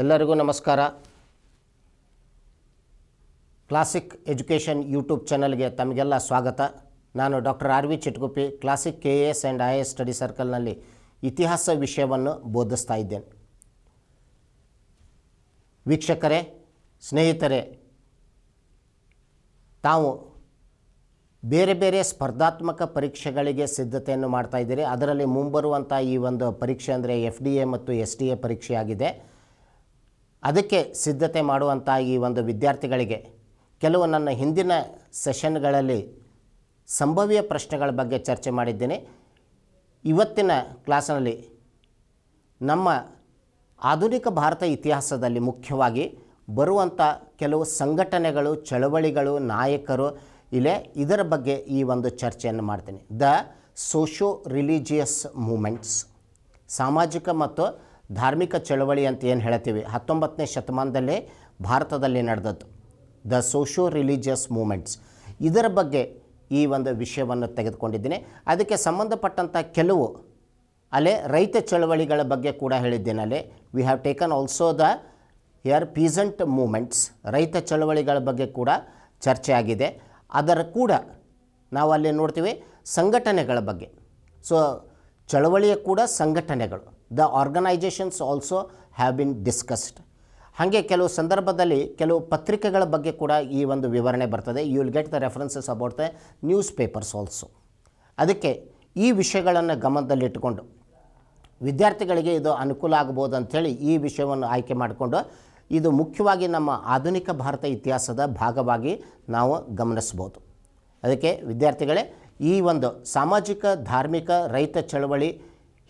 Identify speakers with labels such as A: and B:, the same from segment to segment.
A: ಎಲ್ಲರಿಗೂ ನಮಸ್ಕಾರ classic education YouTube ಚಾನಲ್ಗೆ ತಮಗೆಲ್ಲ ಸ್ವಾಗತ ನಾನು doctor R V Chitguppi classic K A S and I A S study ಸರ್ಕಲ್ನಲ್ಲಿ ಇತಿಹಾಸ ವಿಷಯವನ್ನು ಬೋಧಿಸ್ತಾ ಇದ್ದೇನೆ ವೀಕ್ಷಕರೇ ಸ್ನೇಹಿತರೇ ತಾವು ಬೇರೆ ಬೇರೆ ಸ್ಪರ್ಧಾತ್ಮಕ ಪರೀಕ್ಷೆಗಳಿಗೆ ಸಿದ್ಧತೆಯನ್ನು ಮಾಡ್ತಾಯಿದ್ದೀರಿ ಅದರಲ್ಲಿ ಮುಂಬರುವಂಥ ಈ ಒಂದು ಪರೀಕ್ಷೆ ಅಂದರೆ ಎಫ್ ಡಿ ಎ ಮತ್ತು ಎಸ್ ಡಿ ಎ ಪರೀಕ್ಷೆಯಾಗಿದೆ ಅದಕ್ಕೆ ಸಿದ್ಧತೆ ಮಾಡುವಂಥ ಈ ಒಂದು ವಿದ್ಯಾರ್ಥಿಗಳಿಗೆ ಕೆಲವು ನನ್ನ ಹಿಂದಿನ ಸೆಷನ್ಗಳಲ್ಲಿ ಸಂಭವ್ಯ ಪ್ರಶ್ನೆಗಳ ಬಗ್ಗೆ ಚರ್ಚೆ ಮಾಡಿದ್ದೇನೆ ಇವತ್ತಿನ ಕ್ಲಾಸ್ನಲ್ಲಿ ನಮ್ಮ ಆಧುನಿಕ ಭಾರತ ಇತಿಹಾಸದಲ್ಲಿ ಮುಖ್ಯವಾಗಿ ಬರುವಂಥ ಕೆಲವು ಸಂಘಟನೆಗಳು ಚಳವಳಿಗಳು ನಾಯಕರು ಇಲ್ಲೇ ಇದರ ಬಗ್ಗೆ ಈ ಒಂದು ಚರ್ಚೆಯನ್ನು ಮಾಡ್ತೀನಿ ದ ಸೋಷೋ ರಿಲಿಜಿಯಸ್ ಮೂಮೆಂಟ್ಸ್ ಸಾಮಾಜಿಕ ಮತ್ತು ಧಾರ್ಮಿಕ ಚಳವಳಿ ಅಂತ ಏನು ಹೇಳ್ತೀವಿ ಹತ್ತೊಂಬತ್ತನೇ ಶತಮಾನದಲ್ಲೇ ಭಾರತದಲ್ಲಿ ನಡೆದದ್ದು ದ ಸೋಷೋ ರಿಲಿಜಿಯಸ್ ಮೂಮೆಂಟ್ಸ್ ಇದರ ಬಗ್ಗೆ ಈ ಒಂದು ವಿಷಯವನ್ನು ತೆಗೆದುಕೊಂಡಿದ್ದೀನಿ ಅದಕ್ಕೆ ಸಂಬಂಧಪಟ್ಟಂಥ ಕೆಲವು ಅಲ್ಲೇ ರೈತ ಚಳವಳಿಗಳ ಬಗ್ಗೆ ಕೂಡ ಹೇಳಿದ್ದೇನೆ ಅಲ್ಲೇ we have taken also the here peasant movements ರೈತ ಚಳವಳಿಗಳ ಬಗ್ಗೆ ಕೂಡ ಚರ್ಚೆ ಆಗಿದೆ ಅದರ ಕೂಡ ನಾವು ಅಲ್ಲಿ ನೋಡ್ತೀವಿ ಸಂಘಟನೆಗಳ ಬಗ್ಗೆ ಸೊ ಚಳವಳಿಯ ಕೂಡ ಸಂಘಟನೆಗಳು the organisations also have been discussed ಹಾಗೆ ಕೆಲವು ಸಂದರ್ಭದಲ್ಲಿ ಕೆಲವು ಪತ್ರಿಕೆಗಳ ಬಗ್ಗೆ ಕೂಡ ಈ ಒಂದು ವಿವರಣೆ ಬರ್ತದೆ you will get the references about the newspapers also ಅದಕ್ಕೆ ಈ ವಿಷಯಗಳನ್ನು ಗಮನದಲ್ಲಿಟ್ಟುಕೊಂಡು ವಿದ್ಯಾರ್ಥಿಗಳಿಗೆ ಇದು ಅನುಕೂಲ ಆಗ್ಬೋದು ಅಂಥೇಳಿ ಈ ವಿಷಯವನ್ನು ಆಯ್ಕೆ ಮಾಡಿಕೊಂಡು ಇದು ಮುಖ್ಯವಾಗಿ ನಮ್ಮ ಆಧುನಿಕ ಭಾರತ ಇತಿಹಾಸದ ಭಾಗವಾಗಿ ನಾವು ಗಮನಿಸ್ಬೋದು ಅದಕ್ಕೆ ವಿದ್ಯಾರ್ಥಿಗಳೇ ಈ ಒಂದು ಸಾಮಾಜಿಕ ಧಾರ್ಮಿಕ ರೈತ ಚಳವಳಿ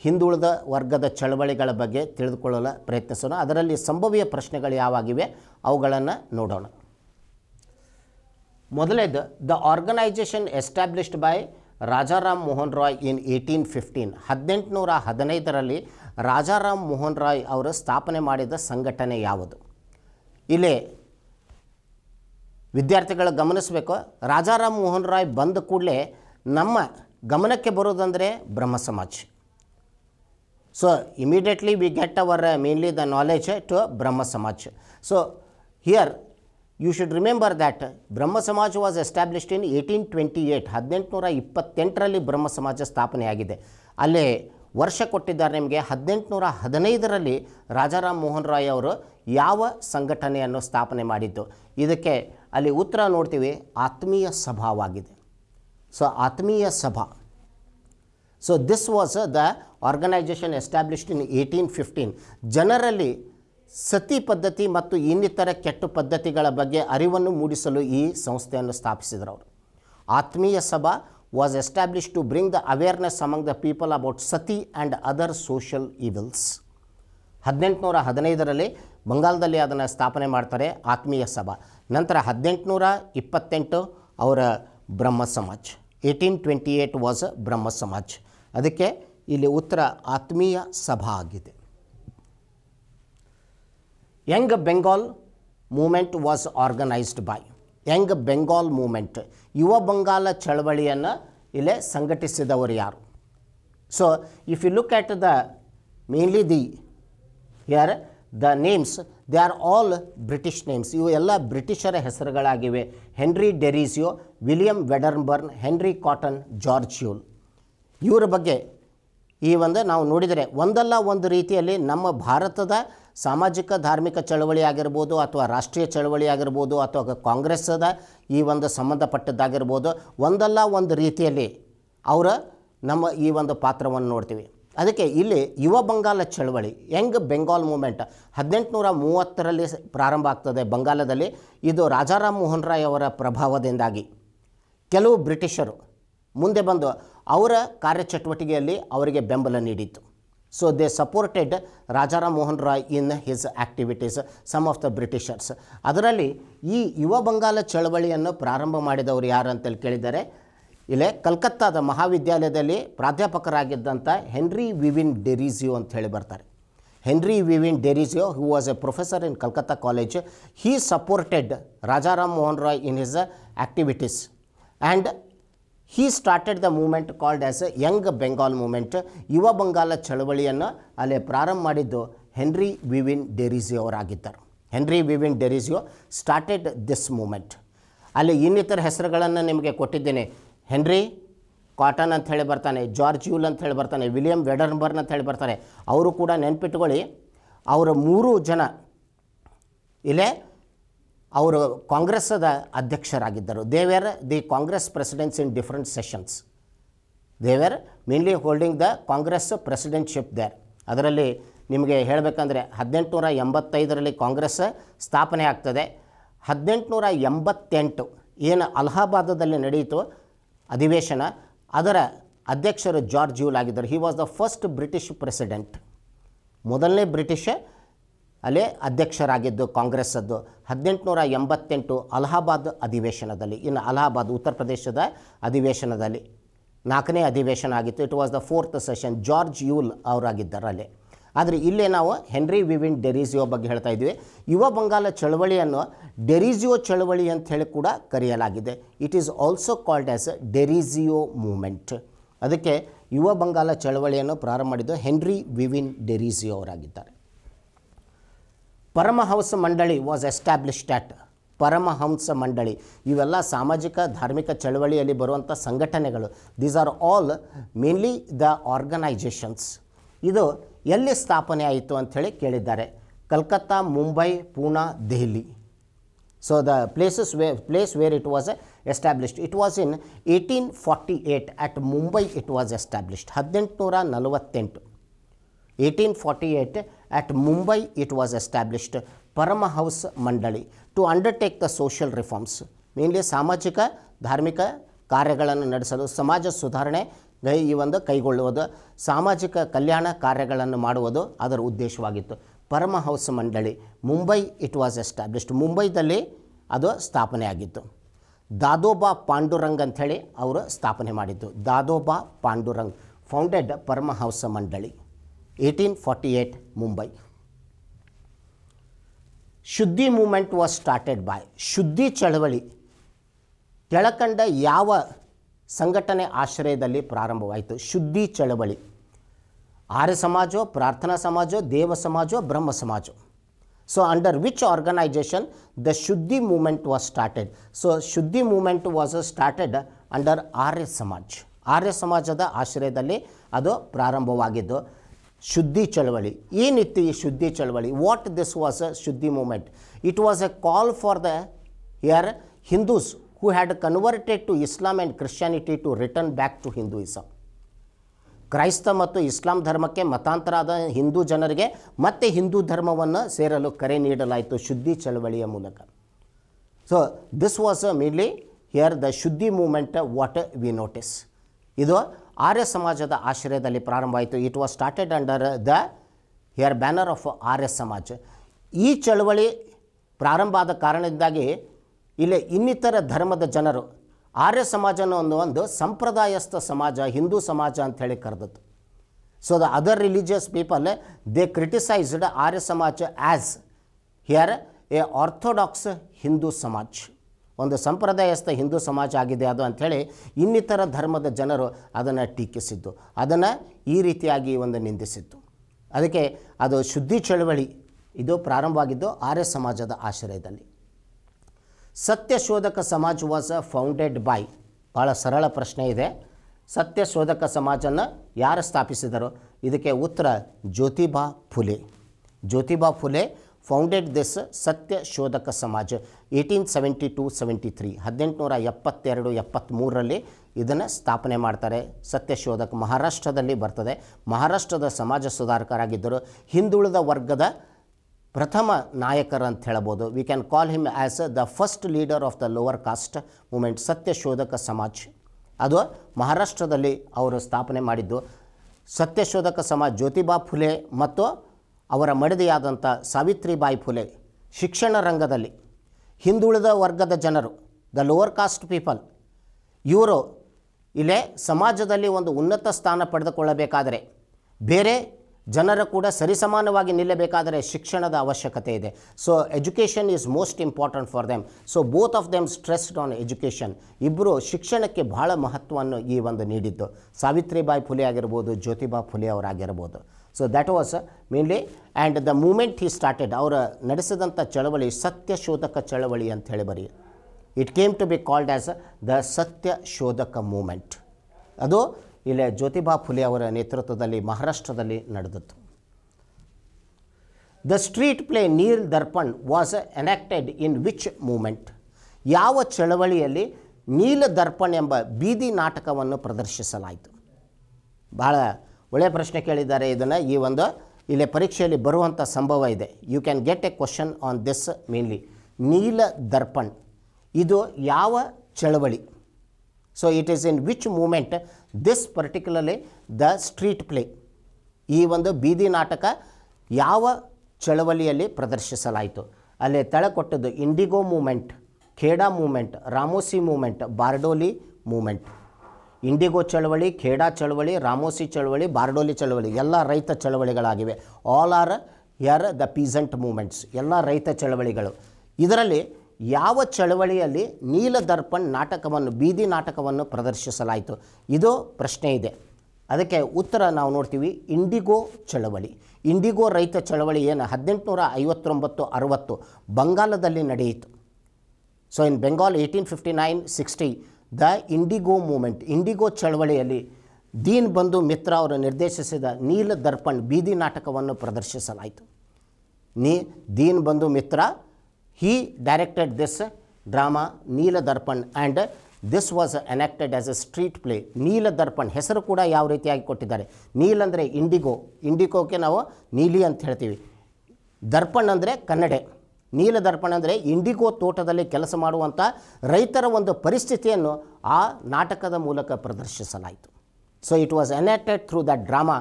A: ಹಿಂದುಳಿದ ವರ್ಗದ ಚಳವಳಿಗಳ ಬಗ್ಗೆ ತಿಳಿದುಕೊಳ್ಳಲು ಪ್ರಯತ್ನಿಸೋಣ ಅದರಲ್ಲಿ ಸಂಭವೀಯ ಪ್ರಶ್ನೆಗಳು ಯಾವಾಗಿವೆ ಅವುಗಳನ್ನು ನೋಡೋಣ ಮೊದಲೇದು the organisation established by Rajaram Mohan Roy in eighteen fifteen ಹದಿನೆಂಟುನೂರ ಹದಿನೈದರಲ್ಲಿ ರಾಜಾರಾಮ್ ಮೋಹನ್ ರಾಯ್ ಅವರು ಸ್ಥಾಪನೆ ಮಾಡಿದ ಸಂಘಟನೆ ಯಾವುದು ಇಲ್ಲಿ ವಿದ್ಯಾರ್ಥಿಗಳು ಗಮನಿಸಬೇಕು ರಾಜಾರಾಮ್ ಮೋಹನ್ ರಾಯ್ ಬಂದ ಕೂಡಲೇ ನಮ್ಮ ಗಮನಕ್ಕೆ ಬರೋದಂದರೆ Brahma Samaj so immediately we get our mainly the knowledge to Brahma Samaj so here you should remember that Brahma Samaj was Samaj in eighteen twenty eight ಹದಿನೆಂಟುನೂರ ಇಪ್ಪತ್ತೆಂಟರಲ್ಲಿ ಬ್ರಹ್ಮ ಸಮಾಜ ಸ್ಥಾಪನೆಯಾಗಿದೆ ಅಲ್ಲೇ ವರ್ಷ ಕೊಟ್ಟಿದ್ದಾರೆ ನಿಮಗೆ ಹದಿನೆಂಟುನೂರ ಹದಿನೈದರಲ್ಲಿ ರಾಜಾರಾಮ್ ಮೋಹನ್ ರಾಯ್ ಅವರು ಯಾವ ಸಂಘಟನೆಯನ್ನು ಸ್ಥಾಪನೆ ಮಾಡಿದ್ದು ಇದಕ್ಕೆ ಅಲ್ಲಿ ಉತ್ತರ ನೋಡ್ತೀವಿ ಆತ್ಮೀಯ ಸಭಾವಾಗಿದೆ so Atmiya Sabha so this was the organisation established in eighteen fifteen ಜನರಲ್ಲಿ ಸತಿ ಪದ್ಧತಿ ಮತ್ತು ಇನ್ನಿತರ ಕೆಟ್ಟ ಪದ್ಧತಿಗಳ ಬಗ್ಗೆ ಅರಿವನ್ನು ಮೂಡಿಸಲು ಈ ಸಂಸ್ಥೆಯನ್ನು ಸ್ಥಾಪಿಸಿದರು ಅವರು Atmiya Sabha was establish to bring the awareness among the people about sati and other social evils ಹದಿನೆಂಟುನೂರ ಹದಿನೈದರಲ್ಲಿ ಬಂಗಾಲದಲ್ಲಿ ಅದನ್ನು ಸ್ಥಾಪನೆ ಮಾಡ್ತಾರೆ ಆತ್ಮೀಯ ಸಭಾ ನಂತರ ಹದಿನೆಂಟುನೂರ ಇಪ್ಪತ್ತೆಂಟು ಅವರ Brahma Samaj eighteen twenty eight was Brahma Samaj ಅದಕ್ಕೆ ಇಲ್ಲಿ ಉತ್ತರ ಆತ್ಮೀಯ ಸಭಾ ಆಗಿದೆ young Bengal movement was organised by young Bengal movement ಯುವ ಬಂಗಾಲ ಚಳವಳಿಯನ್ನು ಇಲ್ಲೇ ಸಂಘಟಿಸಿದವರು ಯಾರು so if you look at the mainly the here the names they are all British names ಇವು ಎಲ್ಲ ಬ್ರಿಟಿಷರ ಹೆಸರುಗಳಾಗಿವೆ Henry Derozio William Wedderburn Henry Cotton George Yule ಇವರ ಬಗ್ಗೆ ಈ ಒಂದು ನಾವು ನೋಡಿದರೆ ಒಂದಲ್ಲ ಒಂದು ರೀತಿಯಲ್ಲಿ ನಮ್ಮ ಭಾರತದ ಸಾಮಾಜಿಕ ಧಾರ್ಮಿಕ ಚಳವಳಿ ಆಗಿರ್ಬೋದು ಅಥವಾ ರಾಷ್ಟ್ರೀಯ ಚಳವಳಿ ಆಗಿರ್ಬೋದು ಅಥವಾ ಕಾಂಗ್ರೆಸ್ಸದ ಈ ಒಂದು ಸಂಬಂಧಪಟ್ಟದ್ದಾಗಿರ್ಬೋದು ಒಂದಲ್ಲ ಒಂದು ರೀತಿಯಲ್ಲಿ ಅವರ ನಮ್ಮ ಈ ಒಂದು ಪಾತ್ರವನ್ನು ನೋಡ್ತೀವಿ ಅದಕ್ಕೆ ಇಲ್ಲಿ ಯುವ ಬಂಗಾಲ ಚಳವಳಿ ಯಂಗ್ ಬೆಂಗಾಲ್ ಮೂಮೆಂಟ್ ಹದಿನೆಂಟುನೂರ ಮೂವತ್ತರಲ್ಲಿ ಪ್ರಾರಂಭ ಆಗ್ತದೆ ಬಂಗಾಲದಲ್ಲಿ ಇದು ರಾಜಾರಾಮ್ ಮೋಹನ್ ರಾಯ್ ಅವರ ಪ್ರಭಾವದಿಂದಾಗಿ ಕೆಲವು ಬ್ರಿಟಿಷರು ಮುಂದೆ ಬಂದು ಅವರ ಕಾರ್ಯಚಟುವಟಿಕೆಯಲ್ಲಿ ಅವರಿಗೆ ಬೆಂಬಲ ನೀಡಿತ್ತು so they supported Rajaram Mohan Roy in his activities some of the Britishers ಅದರಲ್ಲಿ ಈ ಯುವ ಬಂಗಾಲ ಚಳವಳಿಯನ್ನು ಪ್ರಾರಂಭ ಮಾಡಿದವರು ಯಾರು ಅಂತೇಳಿ ಕೇಳಿದ್ದಾರೆ ಇಲ್ಲೇ ಕಲ್ಕತ್ತಾದ ಮಹಾವಿದ್ಯಾಲಯದಲ್ಲಿ ಪ್ರಾಧ್ಯಾಪಕರಾಗಿದ್ದಂಥ ಹೆನ್ರಿ ವಿವಿನ್ ಡೆರಿಸಿಯೋ ಅಂತ ಹೇಳಿ ಬರ್ತಾರೆ Henry Vivian Derozio who was a professor in Calcutta college he supported Rajaram Mohan Roy in his activities and he started the movement called as a young Bengal movement ಯುವ ಬಂಗಾಲ ಚಳವಳಿಯನ್ನು ಅಲ್ಲಿ ಪ್ರಾರಂಭ ಮಾಡಿದ್ದು ಹೆನ್ರಿ ವಿವಿನ್ ಡೆರಿಸಿಯೋ ಅವರಾಗಿದ್ದರು Henry Vivian Derozio started this movement ಅಲ್ಲಿ ಇನ್ನಿತರ ಹೆಸರುಗಳನ್ನು ನಿಮಗೆ ಕೊಟ್ಟಿದ್ದೇನೆ ಹೆನ್ರಿ ಕಾಟನ್ ಅಂತ ಹೇಳಿ ಬರ್ತಾನೆ ಜಾರ್ಜ್ ಯೂಲ್ ಅಂತ ಹೇಳಿ ಬರ್ತಾನೆ ವಿಲಿಯಂ ವೆಡರ್ಬರ್ನ್ ಅಂತ ಹೇಳಿ ಬರ್ತಾರೆ ಅವರು ಕೂಡ ನೆನ್ಪಿಟ್ಕೊಳ್ಳಿ ಅವರ ಮೂರು ಜನ ಇಲ್ಲೇ ಅವರು ಕಾಂಗ್ರೆಸ್ಸದ ಅಧ್ಯಕ್ಷರಾಗಿದ್ದರು they were the Congress presidents in different sessions they were mainly holding the Congress presidentship there ಅದರಲ್ಲಿ ನಿಮಗೆ ಹೇಳಬೇಕಂದ್ರೆ ಹದಿನೆಂಟುನೂರ ಎಂಬತ್ತೈದರಲ್ಲಿ ಕಾಂಗ್ರೆಸ್ ಸ್ಥಾಪನೆ ಆಗ್ತದೆ ಹದಿನೆಂಟುನೂರ ಎಂಬತ್ತೆಂಟು ಏನು ಅಲಹಾಬಾದದಲ್ಲಿ ನಡೆಯಿತು ಅಧಿವೇಶನ ಅದರ ಅಧ್ಯಕ್ಷರು ಜಾರ್ಜ್ ಯೂಲ್ ಆಗಿದ್ದರು he was the first British president ಮೊದಲನೇ ಬ್ರಿಟಿಷ್ ಅಲ್ಲೇ ಅಧ್ಯಕ್ಷರಾಗಿದ್ದು ಕಾಂಗ್ರೆಸ್ಸದ್ದು ಹದಿನೆಂಟುನೂರ ಎಂಬತ್ತೆಂಟು ಅಲಹಾಬಾದ್ ಅಧಿವೇಶನದಲ್ಲಿ ಇನ್ನು ಅಲಹಾಬಾದ್ ಉತ್ತರ ಪ್ರದೇಶದ ಅಧಿವೇಶನದಲ್ಲಿ ನಾಲ್ಕನೇ ಅಧಿವೇಶನ ಆಗಿತ್ತು it was the fourth session George Yule ಅವರಾಗಿದ್ದಾರೆ ಅಲ್ಲಿ ಆದರೆ ಇಲ್ಲೇ ನಾವು ಹೆನ್ರಿ ವಿವಿನ್ ಡೆರಿಜಿಯೋ ಬಗ್ಗೆ ಹೇಳ್ತಾ ಇದ್ದೀವಿ ಯುವ ಬಂಗಾಲ ಚಳವಳಿಯನ್ನು ಡೆರಿಸಿಯೋ ಚಳವಳಿ ಅಂತ ಹೇಳಿ ಕೂಡ ಕರೆಯಲಾಗಿದೆ it is also called as Derozio movement ಅದಕ್ಕೆ ಯುವ ಬಂಗಾಲ ಚಳವಳಿಯನ್ನು ಪ್ರಾರಂಭ ಮಾಡಿದ್ದು ಹೆನ್ರಿ ವಿವಿನ್ ಡೆರಿಸಿಯೋ ಅವರಾಗಿದ್ದಾರೆ ಪರಮಹಂಸ ಮಂಡಳಿ ವಾಸ್ ಎಸ್ಟಾಬ್ಲಿಷ್ಡ್ ಅಟ್ ಪರಮಹಂಸ ಮಂಡಳಿ ಇವೆಲ್ಲ ಸಾಮಾಜಿಕ ಧಾರ್ಮಿಕ ಚಳವಳಿಯಲ್ಲಿ ಬರುವಂಥ ಸಂಘಟನೆಗಳು these are all mainly the organisations ಇದು ಎಲ್ಲಿ ಸ್ಥಾಪನೆ ಆಯಿತು ಅಂಥೇಳಿ ಕೇಳಿದ್ದಾರೆ Calcutta Mumbai Poona Delhi so the places way place where it was established it was in eighteen forty eight at Mumbai it was established ಹದಿನೆಂಟುನೂರ ನಲವತ್ತೆಂಟು eighteen forty 1848 at Mumbai it was established Paramahouse Mandali to undertake the social reforms mainly ಸಾಮಾಜಿಕ ಧಾರ್ಮಿಕ ಕಾರ್ಯಗಳನ್ನು ನಡೆಸಲು ಸಮಾಜ ಸುಧಾರಣೆ ಈ ಒಂದು ಕೈಗೊಳ್ಳುವುದು ಸಾಮಾಜಿಕ ಕಲ್ಯಾಣ ಕಾರ್ಯಗಳನ್ನು ಮಾಡುವುದು ಅದರ ಉದ್ದೇಶವಾಗಿತ್ತು Paramahansa Mandali Mumbai it was established ಮುಂಬೈದಲ್ಲಿ ಅದು ಸ್ಥಾಪನೆ ಆಗಿತ್ತು ದಾದೋಬಾ ಪಾಂಡುರಂಗ್ ಅಂಥೇಳಿ ಅವರು ಸ್ಥಾಪನೆ ಮಾಡಿದ್ದು ದಾದೋಬಾ ಪಾಂಡುರಂಗ್ ಫೌಂಡೆಡ್ ಪರಮ ಹೌಸ್ ಮಂಡಳಿ 1848 ಮುಂಬೈ ಶುದ್ಧಿ ಮೂವ್ಮೆಂಟ್ ವಾಸ್ ಸ್ಟಾರ್ಟೆಡ್ ಬೈ ಶುದ್ಧಿ ಚಳವಳಿ ಕೆಳಕಂಡ ಯಾವ ಸಂಘಟನೆ ಆಶ್ರಯದಲ್ಲಿ ಪ್ರಾರಂಭವಾಯಿತು ಶುದ್ಧಿ ಚಳವಳಿ ಆರ್ಯ ಸಮಾಜೋ ಪ್ರಾರ್ಥನಾ ಸಮಾಜೋ ದೇವ ಸಮಾಜೋ ಬ್ರಹ್ಮ ಸಮಾಜೋ so under which organisation the Shuddhi movement was started so Shuddhi movement was started under Arya Samaj Arya ಸಮಾಜದ ಆಶ್ರಯದಲ್ಲಿ ಅದು ಪ್ರಾರಂಭವಾಗಿದ್ದು ಶುದ್ಧಿ ಚಳವಳಿ ಏನಿತ್ತು ಈ ಶುದ್ಧಿ ಚಳವಳಿ what this was a Shuddhi movement it was a call for the here Hindus who had converted to Islam and Christianity to return back to Hinduism ಕ್ರೈಸ್ತ ಮತ್ತು ಇಸ್ಲಾಂ ಧರ್ಮಕ್ಕೆ ಮತಾಂತರಾದ ಹಿಂದೂ ಜನರಿಗೆ ಮತ್ತೆ ಹಿಂದೂ ಧರ್ಮವನ್ನು ಸೇರಲು ಕರೆ ನೀಡಲಾಯಿತು ಶುದ್ಧಿ ಚಳವಳಿಯ ಮೂಲಕ so this was a mainly here the Shuddhi movement what we notice ಇದು ಆರ್ಯ ಸಮಾಜದ ಆಶ್ರಯದಲ್ಲಿ ಪ್ರಾರಂಭ ಆಯಿತು it was started under the here banner of Arya Samaj ಈ ಚಳವಳಿ ಪ್ರಾರಂಭ ಆದ ಕಾರಣದಿಂದಾಗಿ ಇಲ್ಲಿ ಇನ್ನಿತರ ಧರ್ಮದ ಜನರು ಆರ್ಯ ಸಮಾಜ ಒಂದು ಒಂದು ಸಂಪ್ರದಾಯಸ್ಥ ಸಮಾಜ ಹಿಂದೂ ಸಮಾಜ ಅಂತ ಹೇಳಿ ಕರೆದದ್ದು so the other religious people they criticised Arya Samaj as here a orthodox Hindu Samaj ಒಂದು ಸಂಪ್ರದಾಯಸ್ಥ ಹಿಂದೂ ಸಮಾಜ ಆಗಿದೆ ಅದು ಅಂಥೇಳಿ ಇನ್ನಿತರ ಧರ್ಮದ ಜನರು ಅದನ್ನು ಟೀಕಿಸಿದ್ದು ಅದನ್ನು ಈ ರೀತಿಯಾಗಿ ಒಂದು ನಿಂದಿಸಿದ್ದು ಅದಕ್ಕೆ ಅದು ಶುದ್ಧಿ ಚಳವಳಿ ಇದು ಪ್ರಾರಂಭವಾಗಿದ್ದು ಆರ್ಯ ಸಮಾಜದ ಆಶ್ರಯದಲ್ಲಿ ಸತ್ಯ ಶೋಧಕ ಸಮಾಜ ವಾಸ್ ಫೌಂಡೆಡ್ ಬೈ ಭಾಳ ಸರಳ ಪ್ರಶ್ನೆ ಇದೆ ಸತ್ಯ ಶೋಧಕ ಸಮಾಜನ ಯಾರು ಸ್ಥಾಪಿಸಿದರು ಇದಕ್ಕೆ ಉತ್ತರ Jyotiba Phule Jyotiba Phule founded this Satya Shodhak Samaj eighteen seventy two seventy three ಹದಿನೆಂಟುನೂರ ಎಪ್ಪತ್ತೆರಡು ಎಪ್ಪತ್ತ್ಮೂರರಲ್ಲಿ ಇದನ್ನು ಸ್ಥಾಪನೆ ಮಾಡ್ತಾರೆ ಸತ್ಯಶೋಧಕ ಮಹಾರಾಷ್ಟ್ರದಲ್ಲಿ ಬರ್ತದೆ ಮಹಾರಾಷ್ಟ್ರದ ಸಮಾಜ ಸುಧಾರಕರಾಗಿದ್ದರು ಹಿಂದುಳಿದ ವರ್ಗದ ಪ್ರಥಮ ನಾಯಕರು ಅಂತ ಹೇಳ್ಬೋದು we can call him as the first leader of the lower caste movement Satyashodhak Samaj ಅದು ಮಹಾರಾಷ್ಟ್ರದಲ್ಲಿ ಅವರು ಸ್ಥಾಪನೆ ಮಾಡಿದ್ದು ಸತ್ಯಶೋಧಕ ಸಮಾಜ್ ಜ್ಯೋತಿಬಾ ಫುಲೆ ಮತ್ತು ಅವರ ಮಡದಿಯಾದಂಥ ಸಾವಿತ್ರಿಬಾಯಿ ಫುಲೆ ಶಿಕ್ಷಣ ರಂಗದಲ್ಲಿ ಹಿಂದುಳಿದ ವರ್ಗದ ಜನರು ದ ಲೋವರ್ ಕಾಸ್ಟ್ ಪೀಪಲ್ ಇವರು ಇಲ್ಲೇ ಸಮಾಜದಲ್ಲಿ ಒಂದು ಉನ್ನತ ಸ್ಥಾನ ಪಡೆದುಕೊಳ್ಳಬೇಕಾದರೆ ಬೇರೆ ಜನರ ಕೂಡ ಸರಿಸಮಾನವಾಗಿ ನಿಲ್ಲಬೇಕಾದರೆ ಶಿಕ್ಷಣದ ಅವಶ್ಯಕತೆ ಇದೆ so education is most important for them so both of them stressed on education ಇಬ್ಬರು ಶಿಕ್ಷಣಕ್ಕೆ ಬಹಳ ಮಹತ್ವವನ್ನು ಈ ಒಂದು ನೀಡಿದ್ದು ಸಾವಿತ್ರಿಬಾಯಿ ಫುಲೆ ಆಗಿರ್ಬೋದು ಜ್ಯೋತಿಬಾ ಫುಲೆ ಅವರಾಗಿರ್ಬೋದು so that was mainly and the movement he started ಅವರ ನಡೆಸಿದಂಥ ಚಳವಳಿ ಸತ್ಯ ಶೋಧಕ ಚಳವಳಿ ಅಂತ ಹೇಳಿ ಬರೀ it came to be called as the Satya Shodhak moment ಅದು ಇಲ್ಲಿ ಜ್ಯೋತಿಬಾ ಫುಲೆ ಅವರ ನೇತೃತ್ವದಲ್ಲಿ ಮಹಾರಾಷ್ಟ್ರದಲ್ಲಿ ನಡೆದದ್ದು the street play Neel Darpan was enacted in which movement ಯಾವ ಚಳವಳಿಯಲ್ಲಿ ನೀಲ ದರ್ಪಣ್ ಎಂಬ ಬೀದಿ ನಾಟಕವನ್ನು ಪ್ರದರ್ಶಿಸಲಾಯಿತು ಭಾಳ ಒಳ್ಳೆಯ ಪ್ರಶ್ನೆ ಕೇಳಿದ್ದಾರೆ ಇದನ್ನು ಈ ಒಂದು ಇಲ್ಲಿ ಪರೀಕ್ಷೆಯಲ್ಲಿ ಬರುವಂಥ ಸಂಭವ ಇದೆ you can get a question on this mainly Neela Darpan ಇದು ಯಾವ ಚಳವಳಿ so it is in which movement this particularly the street play ಈ ಒಂದು ಬೀದಿ ನಾಟಕ ಯಾವ ಚಳವಳಿಯಲ್ಲಿ ಪ್ರದರ್ಶಿಸಲಾಯಿತು ಅಲ್ಲಿ ತಳಕೊಟ್ಟದ್ದು indigo movement Kheda movement Ramosi movement Bardoli movement indigo ಚಳವಳಿ ಖೇಡಾ ಚಳವಳಿ ರಾಮೋಸಿ ಚಳವಳಿ ಬಾರ್ಡೋಲಿ ಚಳವಳಿ ಎಲ್ಲ ರೈತ ಚಳವಳಿಗಳಾಗಿವೆ all are here the peasant movements ಎಲ್ಲ ರೈತ ಚಳವಳಿಗಳು ಇದರಲ್ಲಿ ಯಾವ ಚಳವಳಿಯಲ್ಲಿ ನೀಲ ದರ್ಪಣ್ ನಾಟಕವನ್ನು ಬೀದಿ ನಾಟಕವನ್ನು ಪ್ರದರ್ಶಿಸಲಾಯಿತು ಇದು ಪ್ರಶ್ನೆ ಇದೆ ಅದಕ್ಕೆ ಉತ್ತರ ನಾವು ನೋಡ್ತೀವಿ ಇಂಡಿಗೋ ಚಳವಳಿ ಇಂಡಿಗೋ ರೈತ ಚಳವಳಿ ಏನು ಹದಿನೆಂಟುನೂರ ಐವತ್ತೊಂಬತ್ತು ಅರುವತ್ತು ಬಂಗಾಲದಲ್ಲಿ ನಡೆಯಿತು so in Bengal eighteen fifty nine sixty the indigo movement indigo ಚಳವಳಿಯಲ್ಲಿ ದೀನ್ ಬಂಧು ಮಿತ್ರ ಅವರು ನಿರ್ದೇಶಿಸಿದ ನೀಲ ದರ್ಪಣ್ ಬೀದಿ ನಾಟಕವನ್ನು ಪ್ರದರ್ಶಿಸಲಾಯಿತು ನೀ Deen Bandhu Mitra he directed this drama Neela Darpan and this was enacted as a street play Neela Darpan ಹೆಸರು ಕೂಡ ಯಾವ ರೀತಿಯಾಗಿ ಕೊಟ್ಟಿದ್ದಾರೆ ನೀಲ್ ಅಂದರೆ ಇಂಡಿಗೋ ಇಂಡಿಗೋಕ್ಕೆ ನಾವು ನೀಲಿ ಅಂತ ಹೇಳ್ತೀವಿ ದರ್ಪಣ್ ಅಂದರೆ ಕನ್ನಡೆ ನೀಲದರ್ಪಣ ಅಂದರೆ ಇಂಡಿಗೋ ತೋಟದಲ್ಲಿ ಕೆಲಸ ಮಾಡುವಂಥ ರೈತರ ಒಂದು ಪರಿಸ್ಥಿತಿಯನ್ನು ಆ ನಾಟಕದ ಮೂಲಕ ಪ್ರದರ್ಶಿಸಲಾಯಿತು so it was enacted through the drama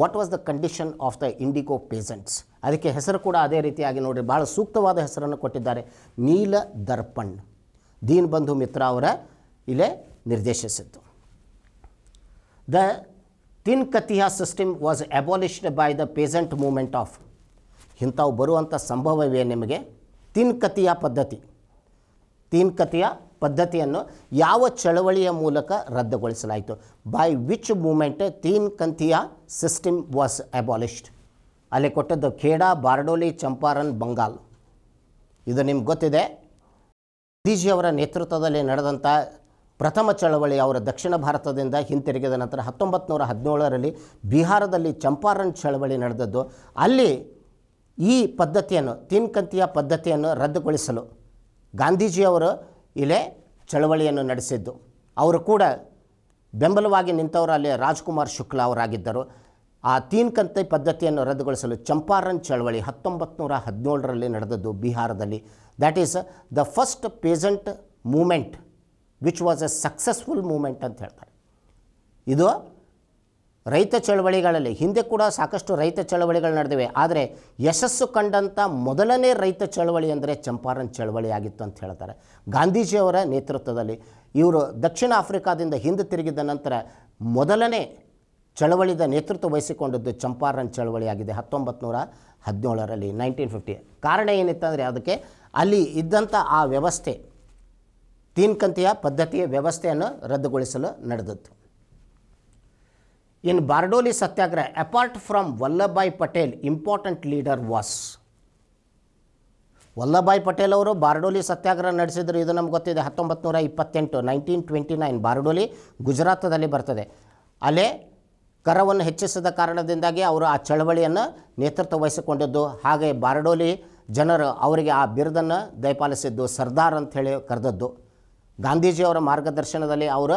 A: what was the condition of the indigo peasants ಅದಕ್ಕೆ ಹೆಸರು ಕೂಡ ಅದೇ ರೀತಿಯಾಗಿ ನೋಡಿ ಭಾಳ ಸೂಕ್ತವಾದ ಹೆಸರನ್ನು ಕೊಟ್ಟಿದ್ದಾರೆ ನೀಲ ದರ್ಪಣ್ ಬಂಧು ಮಿತ್ರ ಅವರ ಇಲ್ಲೇ ನಿರ್ದೇಶಿಸಿದ್ದು the Tinkathia system was abolished by the peasant movement of ಇಂಥವು ಬರುವಂಥ ಸಂಭವವೇ ನಿಮಗೆ ತಿನ್ಕತಿಯ ಪದ್ಧತಿ ತಿನ್ಕತಿಯ ಪದ್ಧತಿಯನ್ನು ಯಾವ ಚಳವಳಿಯ ಮೂಲಕ ರದ್ದುಗೊಳಿಸಲಾಯಿತು by which movement Kathia system was abolished ಅಲ್ಲಿ ಕೊಟ್ಟದ್ದು ಖೇಡಾ ಬಾರ್ಡೋಲಿ ಚಂಪಾರನ್ ಬಂಗಾಲ್ ಇದು ನಿಮ್ಗೆ ಗೊತ್ತಿದೆ ಗಾಂಧೀಜಿಯವರ ನೇತೃತ್ವದಲ್ಲಿ ನಡೆದಂಥ ಪ್ರಥಮ ಚಳವಳಿ ಅವರ ದಕ್ಷಿಣ ಭಾರತದಿಂದ ಹಿಂತಿರುಗಿದ ನಂತರ ಹತ್ತೊಂಬತ್ತು ನೂರ ಹದಿನೇಳರಲ್ಲಿ ಬಿಹಾರದಲ್ಲಿ ಚಂಪಾರನ್ ಚಳವಳಿ ನಡೆದದ್ದು ಅಲ್ಲಿ ಈ ಪದ್ಧತಿಯನ್ನು ತಿನ್ಕಂತಿಯ ಪದ್ಧತಿಯನ್ನು ರದ್ದುಗೊಳಿಸಲು ಗಾಂಧೀಜಿಯವರು ಇಲ್ಲೇ ಚಳವಳಿಯನ್ನು ನಡೆಸಿದ್ದು ಅವರು ಕೂಡ ಬೆಂಬಲವಾಗಿ ನಿಂತವರು ಅಲ್ಲಿ ರಾಜ್ಕುಮಾರ್ ಶುಕ್ಲಾ ಅವರಾಗಿದ್ದರು ಆ ತೀನ್ಕಂತೆ ಪದ್ಧತಿಯನ್ನು ರದ್ದುಗೊಳಿಸಲು ಚಂಪಾರನ್ ಚಳವಳಿ ಹತ್ತೊಂಬತ್ತು ನೂರ ಹದಿನೇಳರಲ್ಲಿ ನಡೆದದ್ದು ಬಿಹಾರದಲ್ಲಿ that is the first peasant movement which was a successful movement ಅಂತ ಹೇಳ್ತಾರೆ ಇದು ರೈತ ಚಳವಳಿಗಳಲ್ಲಿ ಹಿಂದೆ ಕೂಡ ಸಾಕಷ್ಟು ರೈತ ಚಳವಳಿಗಳು ನಡೆದಿವೆ ಆದರೆ ಯಶಸ್ಸು ಕಂಡಂಥ ಮೊದಲನೇ ರೈತ ಚಳವಳಿ ಅಂದರೆ ಚಂಪಾರಣ್ ಚಳವಳಿ ಆಗಿತ್ತು ಅಂತ ಹೇಳ್ತಾರೆ ಗಾಂಧೀಜಿಯವರ ನೇತೃತ್ವದಲ್ಲಿ ಇವರು ದಕ್ಷಿಣ ಆಫ್ರಿಕಾದಿಂದ ಹಿಂದೆ ತಿರುಗಿದ ನಂತರ ಮೊದಲನೇ ಚಳವಳಿದ ನೇತೃತ್ವ ವಹಿಸಿಕೊಂಡದ್ದು ಚಂಪಾರಣ್ ಚಳವಳಿಯಾಗಿದೆ ಹತ್ತೊಂಬತ್ತು ನೂರ ಹದಿನೇಳರಲ್ಲಿ ನೈನ್ಟೀನ್ ಫಿಫ್ಟಿ ಕಾರಣ ಏನಿತ್ತಂದರೆ ಅದಕ್ಕೆ ಅಲ್ಲಿ ಇದ್ದಂಥ ಆ ವ್ಯವಸ್ಥೆ ತೀನ್ಕಂತಿಯ ಪದ್ಧತಿಯ ವ್ಯವಸ್ಥೆಯನ್ನು ರದ್ದುಗೊಳಿಸಲು ನಡೆದದ್ದು in Bardoli Satyagraha apart from Vallabhbhai Patel important leader was Vallabhbhai Patel ಅವರು ಬಾರ್ಡೋಲಿ ಸತ್ಯಾಗ್ರಹ ನಡೆಸಿದ್ರು ಇದು ನಮ್ಗೆ ಗೊತ್ತಿದೆ ಹತ್ತೊಂಬತ್ತು ನೂರ ಇಪ್ಪತ್ತೆಂಟು ನೈನ್ಟೀನ್ ಟ್ವೆಂಟಿ ನೈನ್ ಬಾರ್ಡೋಲಿ ಗುಜರಾತದಲ್ಲಿ ಬರ್ತದೆ ಅಲೆ ಕರವನ್ನು ಹೆಚ್ಚಿಸಿದ ಕಾರಣದಿಂದಾಗಿ ಅವರು ಆ ಚಳವಳಿಯನ್ನು ನೇತೃತ್ವ ವಹಿಸಿಕೊಂಡಿದ್ದು ಹಾಗೆ ಬಾರ್ಡೋಲಿ ಜನರು ಅವರಿಗೆ ಆ ಬಿರುದನ್ನು ದಯಪಾಲಿಸಿದ್ದು ಸರ್ದಾರ್ ಅಂತ ಹೇಳಿ ಕರೆದದ್ದು ಗಾಂಧೀಜಿಯವರ ಮಾರ್ಗದರ್ಶನದಲ್ಲಿ ಅವರು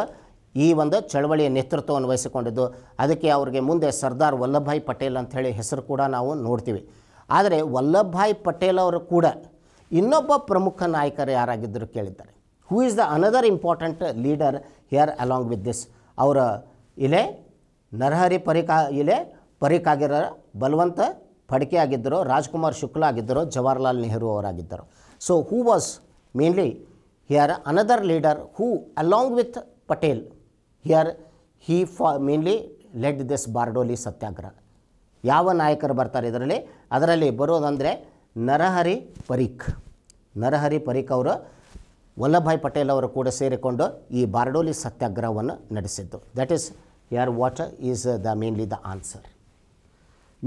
A: ಈ ಒಂದು ಚಳವಳಿಯ ನೇತೃತ್ವವನ್ನು ವಹಿಸಿಕೊಂಡಿದ್ದು ಅದಕ್ಕೆ ಅವರಿಗೆ ಮುಂದೆ ಸರ್ದಾರ್ ವಲ್ಲಭಭಾಯಿ ಪಟೇಲ್ ಹೇಳಿ ಹೆಸರು ಕೂಡ ನಾವು ನೋಡ್ತೀವಿ ಆದರೆ ವಲ್ಲಭಭಾಯಿ ಪಟೇಲ್ ಅವರು ಕೂಡ ಇನ್ನೊಬ್ಬ ಪ್ರಮುಖ ನಾಯಕರು ಯಾರಾಗಿದ್ದರು ಕೇಳಿದ್ದಾರೆ who is the another important leader here along with this ಅವರ ಇಲೆ ನರಹರಿ ಪರಿಕಾ ಇಲೆ ಪರಿಕಾಗಿರ ಬಲವಂತ ಫಡ್ಕೆ ಆಗಿದ್ದರು ರಾಜ್ಕುಮಾರ್ ಶುಕ್ಲಾ ಆಗಿದ್ದರು ಜವಾಹರ್ಲಾಲ್ ನೆಹರು ಅವರಾಗಿದ್ದರು so who was mainly here another leader who along with Patel here he ಫಾ mainly led this Bardoli Satyagraha ಯಾವ ನಾಯಕರು ಬರ್ತಾರೆ ಇದರಲ್ಲಿ ಅದರಲ್ಲಿ ಬರೋದಂದರೆ ನರಹರಿ ಪರೀಖ್ ನರಹರಿ ಪರೀಖ್ ಅವರು ವಲ್ಲಭಾಯ್ ಪಟೇಲ್ ಅವರು ಕೂಡ ಸೇರಿಕೊಂಡು ಈ ಬಾರ್ಡೋಲಿ ಸತ್ಯಾಗ್ರಹವನ್ನು ನಡೆಸಿದ್ದು that is here what is the mainly the answer